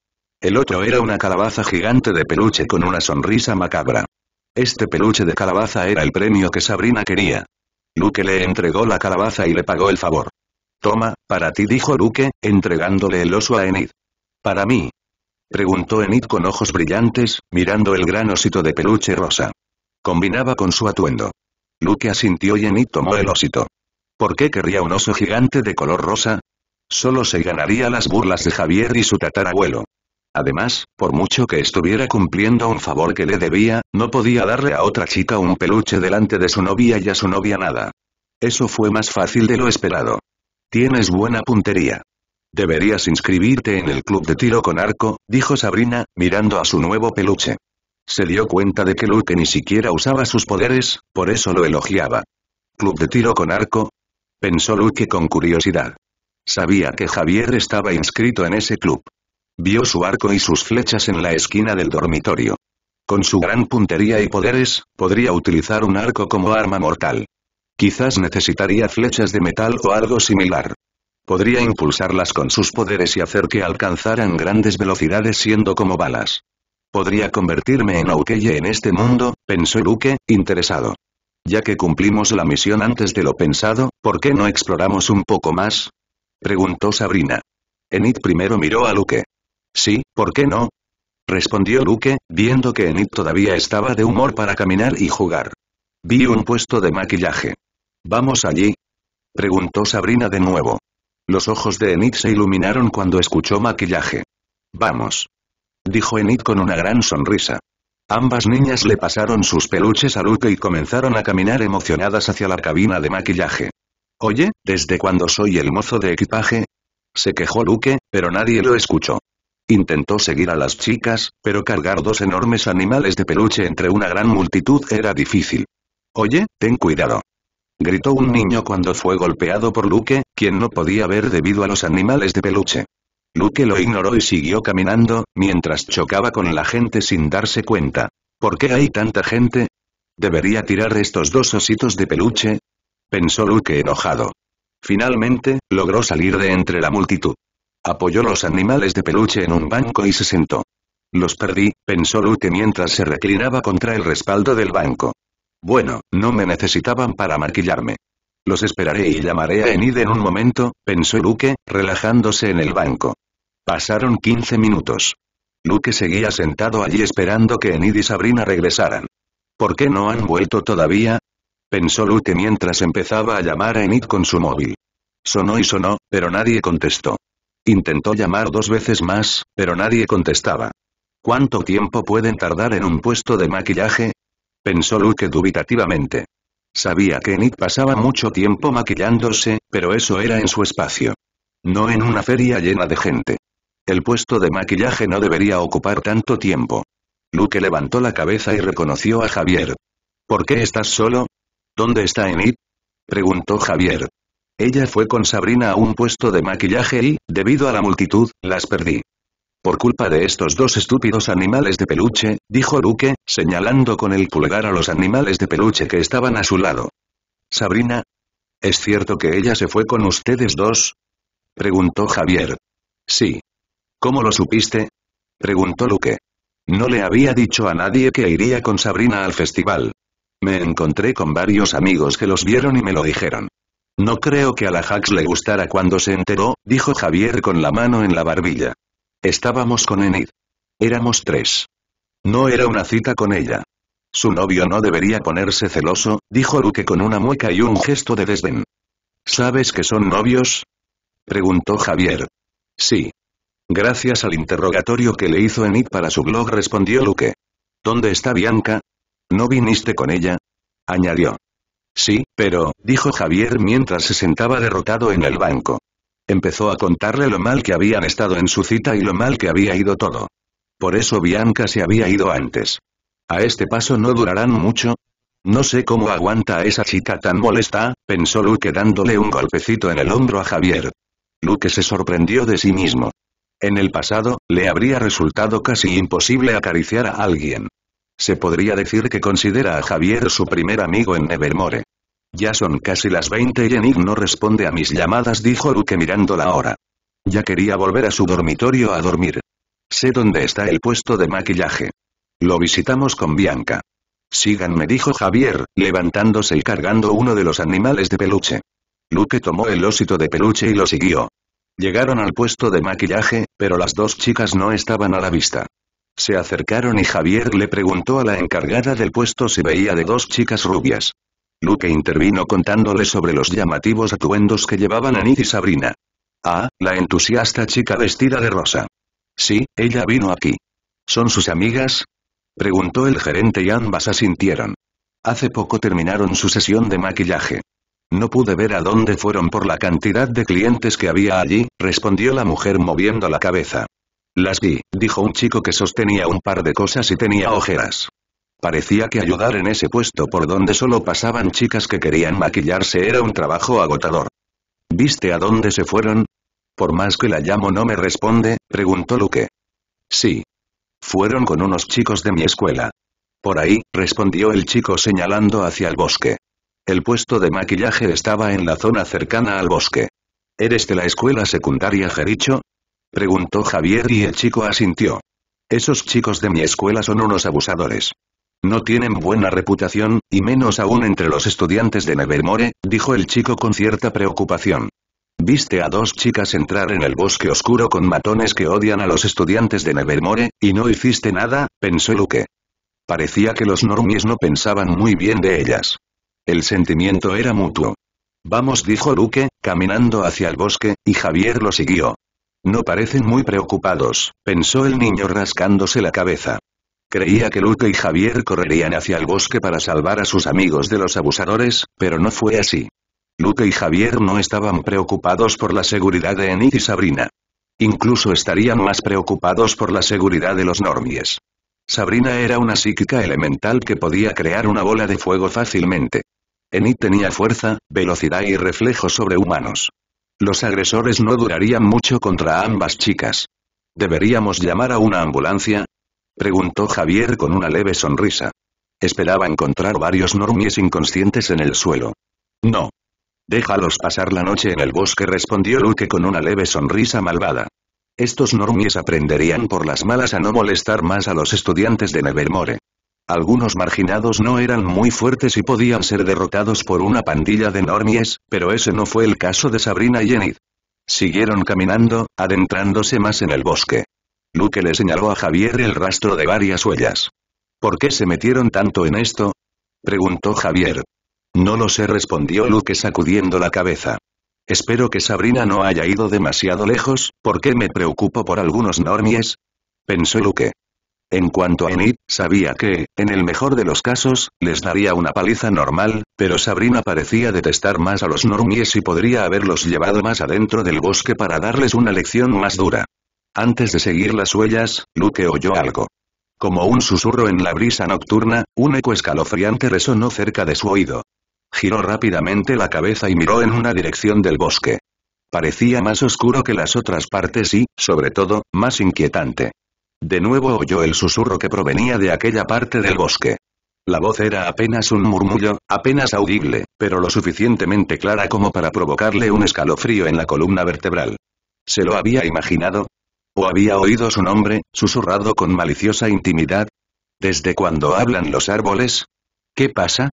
El otro era una calabaza gigante de peluche con una sonrisa macabra. Este peluche de calabaza era el premio que Sabrina quería. Luke le entregó la calabaza y le pagó el favor. Toma, para ti dijo Luke, entregándole el oso a Enid. Para mí, Preguntó Enid con ojos brillantes, mirando el gran osito de peluche rosa. Combinaba con su atuendo. Luke asintió y Enid tomó el osito. ¿Por qué querría un oso gigante de color rosa? Solo se ganaría las burlas de Javier y su tatarabuelo. Además, por mucho que estuviera cumpliendo un favor que le debía, no podía darle a otra chica un peluche delante de su novia y a su novia nada. Eso fue más fácil de lo esperado. Tienes buena puntería. Deberías inscribirte en el club de tiro con arco, dijo Sabrina, mirando a su nuevo peluche. Se dio cuenta de que Luke ni siquiera usaba sus poderes, por eso lo elogiaba. ¿Club de tiro con arco? Pensó Luke con curiosidad. Sabía que Javier estaba inscrito en ese club. Vio su arco y sus flechas en la esquina del dormitorio. Con su gran puntería y poderes, podría utilizar un arco como arma mortal. Quizás necesitaría flechas de metal o algo similar. Podría impulsarlas con sus poderes y hacer que alcanzaran grandes velocidades siendo como balas. Podría convertirme en Aukeye en este mundo, pensó Luke, interesado. Ya que cumplimos la misión antes de lo pensado, ¿por qué no exploramos un poco más? Preguntó Sabrina. Enid primero miró a Luke. Sí, ¿por qué no? Respondió Luke, viendo que Enid todavía estaba de humor para caminar y jugar. Vi un puesto de maquillaje. ¿Vamos allí? Preguntó Sabrina de nuevo. Los ojos de Enid se iluminaron cuando escuchó maquillaje. Vamos. Dijo Enid con una gran sonrisa. Ambas niñas le pasaron sus peluches a Luke y comenzaron a caminar emocionadas hacia la cabina de maquillaje. Oye, ¿desde cuándo soy el mozo de equipaje? Se quejó Luke, pero nadie lo escuchó. Intentó seguir a las chicas, pero cargar dos enormes animales de peluche entre una gran multitud era difícil. Oye, ten cuidado. Gritó un niño cuando fue golpeado por Luke, quien no podía ver debido a los animales de peluche. Luke lo ignoró y siguió caminando, mientras chocaba con la gente sin darse cuenta. ¿Por qué hay tanta gente? ¿Debería tirar estos dos ositos de peluche? Pensó Luke enojado. Finalmente, logró salir de entre la multitud. Apoyó los animales de peluche en un banco y se sentó. Los perdí, pensó Luke mientras se reclinaba contra el respaldo del banco. Bueno, no me necesitaban para maquillarme. Los esperaré y llamaré a Enid en un momento, pensó Luke, relajándose en el banco. Pasaron 15 minutos. Luke seguía sentado allí esperando que Enid y Sabrina regresaran. ¿Por qué no han vuelto todavía? Pensó Luke mientras empezaba a llamar a Enid con su móvil. Sonó y sonó, pero nadie contestó. Intentó llamar dos veces más, pero nadie contestaba. ¿Cuánto tiempo pueden tardar en un puesto de maquillaje? Pensó Luke dubitativamente. Sabía que Enid pasaba mucho tiempo maquillándose, pero eso era en su espacio. No en una feria llena de gente. El puesto de maquillaje no debería ocupar tanto tiempo. Luke levantó la cabeza y reconoció a Javier. ¿Por qué estás solo? ¿Dónde está Enid? Preguntó Javier. Ella fue con Sabrina a un puesto de maquillaje y, debido a la multitud, las perdí. Por culpa de estos dos estúpidos animales de peluche, dijo Luque, señalando con el pulgar a los animales de peluche que estaban a su lado. Sabrina. ¿Es cierto que ella se fue con ustedes dos? Preguntó Javier. Sí. ¿Cómo lo supiste? Preguntó Luque. No le había dicho a nadie que iría con Sabrina al festival. Me encontré con varios amigos que los vieron y me lo dijeron. No creo que a la Hax le gustara cuando se enteró, dijo Javier con la mano en la barbilla. Estábamos con Enid. Éramos tres. No era una cita con ella. Su novio no debería ponerse celoso, dijo Luke con una mueca y un gesto de desdén. ¿Sabes que son novios? Preguntó Javier. Sí. Gracias al interrogatorio que le hizo Enid para su blog respondió Luque. ¿Dónde está Bianca? ¿No viniste con ella? Añadió. Sí, pero, dijo Javier mientras se sentaba derrotado en el banco. Empezó a contarle lo mal que habían estado en su cita y lo mal que había ido todo. Por eso Bianca se había ido antes. A este paso no durarán mucho. No sé cómo aguanta a esa chica tan molesta, pensó Luke dándole un golpecito en el hombro a Javier. Luke se sorprendió de sí mismo. En el pasado, le habría resultado casi imposible acariciar a alguien. Se podría decir que considera a Javier su primer amigo en Nevermore. Ya son casi las 20 y Enig no responde a mis llamadas dijo Luke mirando la hora. Ya quería volver a su dormitorio a dormir. Sé dónde está el puesto de maquillaje. Lo visitamos con Bianca. Síganme dijo Javier, levantándose y cargando uno de los animales de peluche. Luke tomó el osito de peluche y lo siguió. Llegaron al puesto de maquillaje, pero las dos chicas no estaban a la vista. Se acercaron y Javier le preguntó a la encargada del puesto si veía de dos chicas rubias. Luke intervino contándole sobre los llamativos atuendos que llevaban Anita y Sabrina. Ah, la entusiasta chica vestida de rosa. Sí, ella vino aquí. ¿Son sus amigas? Preguntó el gerente y ambas asintieron. Hace poco terminaron su sesión de maquillaje. No pude ver a dónde fueron por la cantidad de clientes que había allí, respondió la mujer moviendo la cabeza. Las vi, dijo un chico que sostenía un par de cosas y tenía ojeras. Parecía que ayudar en ese puesto por donde solo pasaban chicas que querían maquillarse era un trabajo agotador. ¿Viste a dónde se fueron? Por más que la llamo no me responde, preguntó Luque. Sí. Fueron con unos chicos de mi escuela. Por ahí, respondió el chico señalando hacia el bosque. El puesto de maquillaje estaba en la zona cercana al bosque. ¿Eres de la escuela secundaria Jericho? Preguntó Javier y el chico asintió. Esos chicos de mi escuela son unos abusadores. No tienen buena reputación, y menos aún entre los estudiantes de Nevermore, dijo el chico con cierta preocupación. Viste a dos chicas entrar en el bosque oscuro con matones que odian a los estudiantes de Nevermore, y no hiciste nada, pensó Luke. Parecía que los normies no pensaban muy bien de ellas. El sentimiento era mutuo. Vamos dijo Luke, caminando hacia el bosque, y Javier lo siguió. No parecen muy preocupados, pensó el niño rascándose la cabeza. Creía que Luke y Javier correrían hacia el bosque para salvar a sus amigos de los abusadores, pero no fue así. Luke y Javier no estaban preocupados por la seguridad de Enid y Sabrina. Incluso estarían más preocupados por la seguridad de los normies. Sabrina era una psíquica elemental que podía crear una bola de fuego fácilmente. Enid tenía fuerza, velocidad y reflejos sobrehumanos. Los agresores no durarían mucho contra ambas chicas. Deberíamos llamar a una ambulancia, Preguntó Javier con una leve sonrisa. Esperaba encontrar varios normies inconscientes en el suelo. No. Déjalos pasar la noche en el bosque, respondió Luke con una leve sonrisa malvada. Estos normies aprenderían por las malas a no molestar más a los estudiantes de Nevermore. Algunos marginados no eran muy fuertes y podían ser derrotados por una pandilla de normies, pero ese no fue el caso de Sabrina y Enid. Siguieron caminando, adentrándose más en el bosque. Luke le señaló a Javier el rastro de varias huellas. ¿Por qué se metieron tanto en esto? Preguntó Javier. No lo sé respondió Luke sacudiendo la cabeza. Espero que Sabrina no haya ido demasiado lejos, porque me preocupo por algunos normies. Pensó Luke. En cuanto a Enid, sabía que, en el mejor de los casos, les daría una paliza normal, pero Sabrina parecía detestar más a los normies y podría haberlos llevado más adentro del bosque para darles una lección más dura. Antes de seguir las huellas, Luke oyó algo. Como un susurro en la brisa nocturna, un eco escalofriante resonó cerca de su oído. Giró rápidamente la cabeza y miró en una dirección del bosque. Parecía más oscuro que las otras partes y, sobre todo, más inquietante. De nuevo oyó el susurro que provenía de aquella parte del bosque. La voz era apenas un murmullo, apenas audible, pero lo suficientemente clara como para provocarle un escalofrío en la columna vertebral. Se lo había imaginado, ¿O había oído su nombre, susurrado con maliciosa intimidad? ¿Desde cuando hablan los árboles? ¿Qué pasa?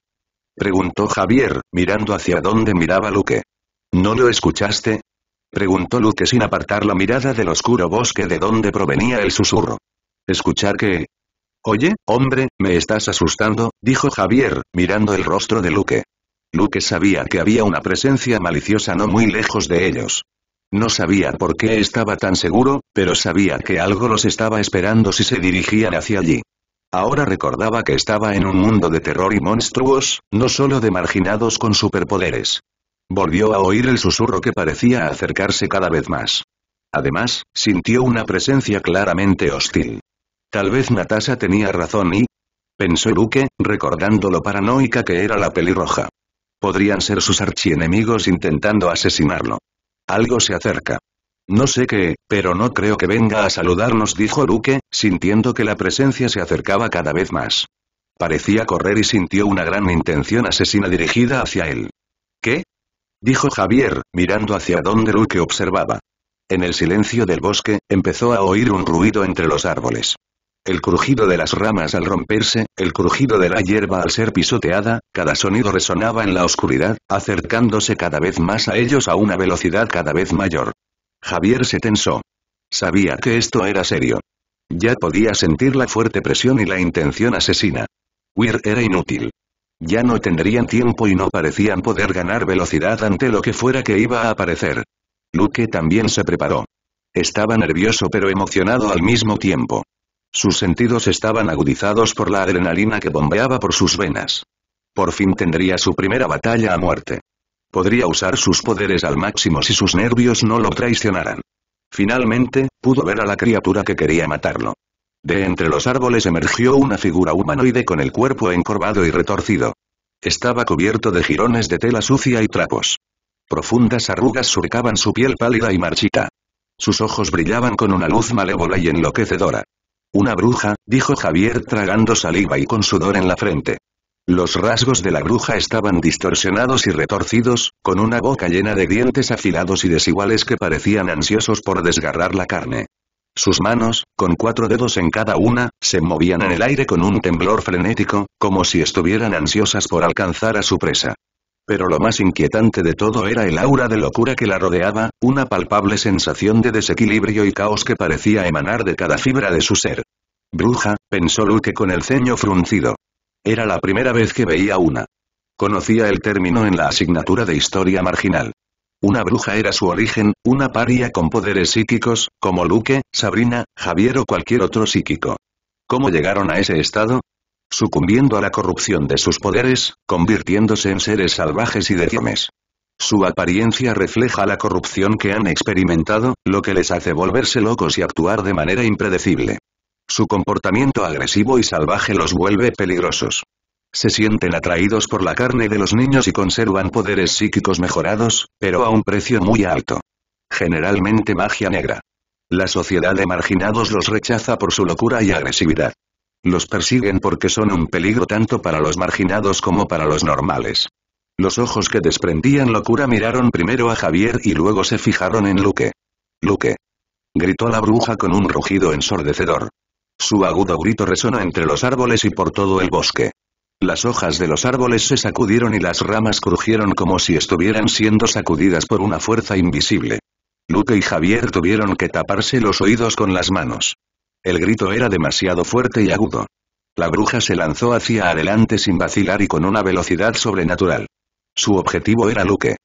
Preguntó Javier, mirando hacia donde miraba Luque. ¿No lo escuchaste? Preguntó Luque sin apartar la mirada del oscuro bosque de donde provenía el susurro. ¿Escuchar qué? Oye, hombre, me estás asustando, dijo Javier, mirando el rostro de Luque. Luque sabía que había una presencia maliciosa no muy lejos de ellos. No sabía por qué estaba tan seguro, pero sabía que algo los estaba esperando si se dirigían hacia allí. Ahora recordaba que estaba en un mundo de terror y monstruos, no solo de marginados con superpoderes. Volvió a oír el susurro que parecía acercarse cada vez más. Además, sintió una presencia claramente hostil. Tal vez Natasha tenía razón y... pensó Luke, recordando lo paranoica que era la pelirroja. Podrían ser sus archienemigos intentando asesinarlo. Algo se acerca. No sé qué, pero no creo que venga a saludarnos, dijo Luque, sintiendo que la presencia se acercaba cada vez más. Parecía correr y sintió una gran intención asesina dirigida hacia él. ¿Qué? dijo Javier, mirando hacia donde Luque observaba. En el silencio del bosque, empezó a oír un ruido entre los árboles. El crujido de las ramas al romperse, el crujido de la hierba al ser pisoteada, cada sonido resonaba en la oscuridad, acercándose cada vez más a ellos a una velocidad cada vez mayor. Javier se tensó. Sabía que esto era serio. Ya podía sentir la fuerte presión y la intención asesina. Weir era inútil. Ya no tendrían tiempo y no parecían poder ganar velocidad ante lo que fuera que iba a aparecer. Luke también se preparó. Estaba nervioso pero emocionado al mismo tiempo. Sus sentidos estaban agudizados por la adrenalina que bombeaba por sus venas. Por fin tendría su primera batalla a muerte. Podría usar sus poderes al máximo si sus nervios no lo traicionaran. Finalmente, pudo ver a la criatura que quería matarlo. De entre los árboles emergió una figura humanoide con el cuerpo encorvado y retorcido. Estaba cubierto de jirones de tela sucia y trapos. Profundas arrugas surcaban su piel pálida y marchita. Sus ojos brillaban con una luz malévola y enloquecedora. Una bruja, dijo Javier tragando saliva y con sudor en la frente. Los rasgos de la bruja estaban distorsionados y retorcidos, con una boca llena de dientes afilados y desiguales que parecían ansiosos por desgarrar la carne. Sus manos, con cuatro dedos en cada una, se movían en el aire con un temblor frenético, como si estuvieran ansiosas por alcanzar a su presa. Pero lo más inquietante de todo era el aura de locura que la rodeaba, una palpable sensación de desequilibrio y caos que parecía emanar de cada fibra de su ser. Bruja, pensó Luque con el ceño fruncido. Era la primera vez que veía una. Conocía el término en la asignatura de historia marginal. Una bruja era su origen, una paria con poderes psíquicos, como Luque, Sabrina, Javier o cualquier otro psíquico. ¿Cómo llegaron a ese estado? sucumbiendo a la corrupción de sus poderes, convirtiéndose en seres salvajes y deformes. Su apariencia refleja la corrupción que han experimentado, lo que les hace volverse locos y actuar de manera impredecible. Su comportamiento agresivo y salvaje los vuelve peligrosos. Se sienten atraídos por la carne de los niños y conservan poderes psíquicos mejorados, pero a un precio muy alto. Generalmente magia negra. La sociedad de marginados los rechaza por su locura y agresividad. Los persiguen porque son un peligro tanto para los marginados como para los normales. Los ojos que desprendían locura miraron primero a Javier y luego se fijaron en Luque. Luque. Gritó la bruja con un rugido ensordecedor. Su agudo grito resonó entre los árboles y por todo el bosque. Las hojas de los árboles se sacudieron y las ramas crujieron como si estuvieran siendo sacudidas por una fuerza invisible. Luque y Javier tuvieron que taparse los oídos con las manos. El grito era demasiado fuerte y agudo. La bruja se lanzó hacia adelante sin vacilar y con una velocidad sobrenatural. Su objetivo era Luke.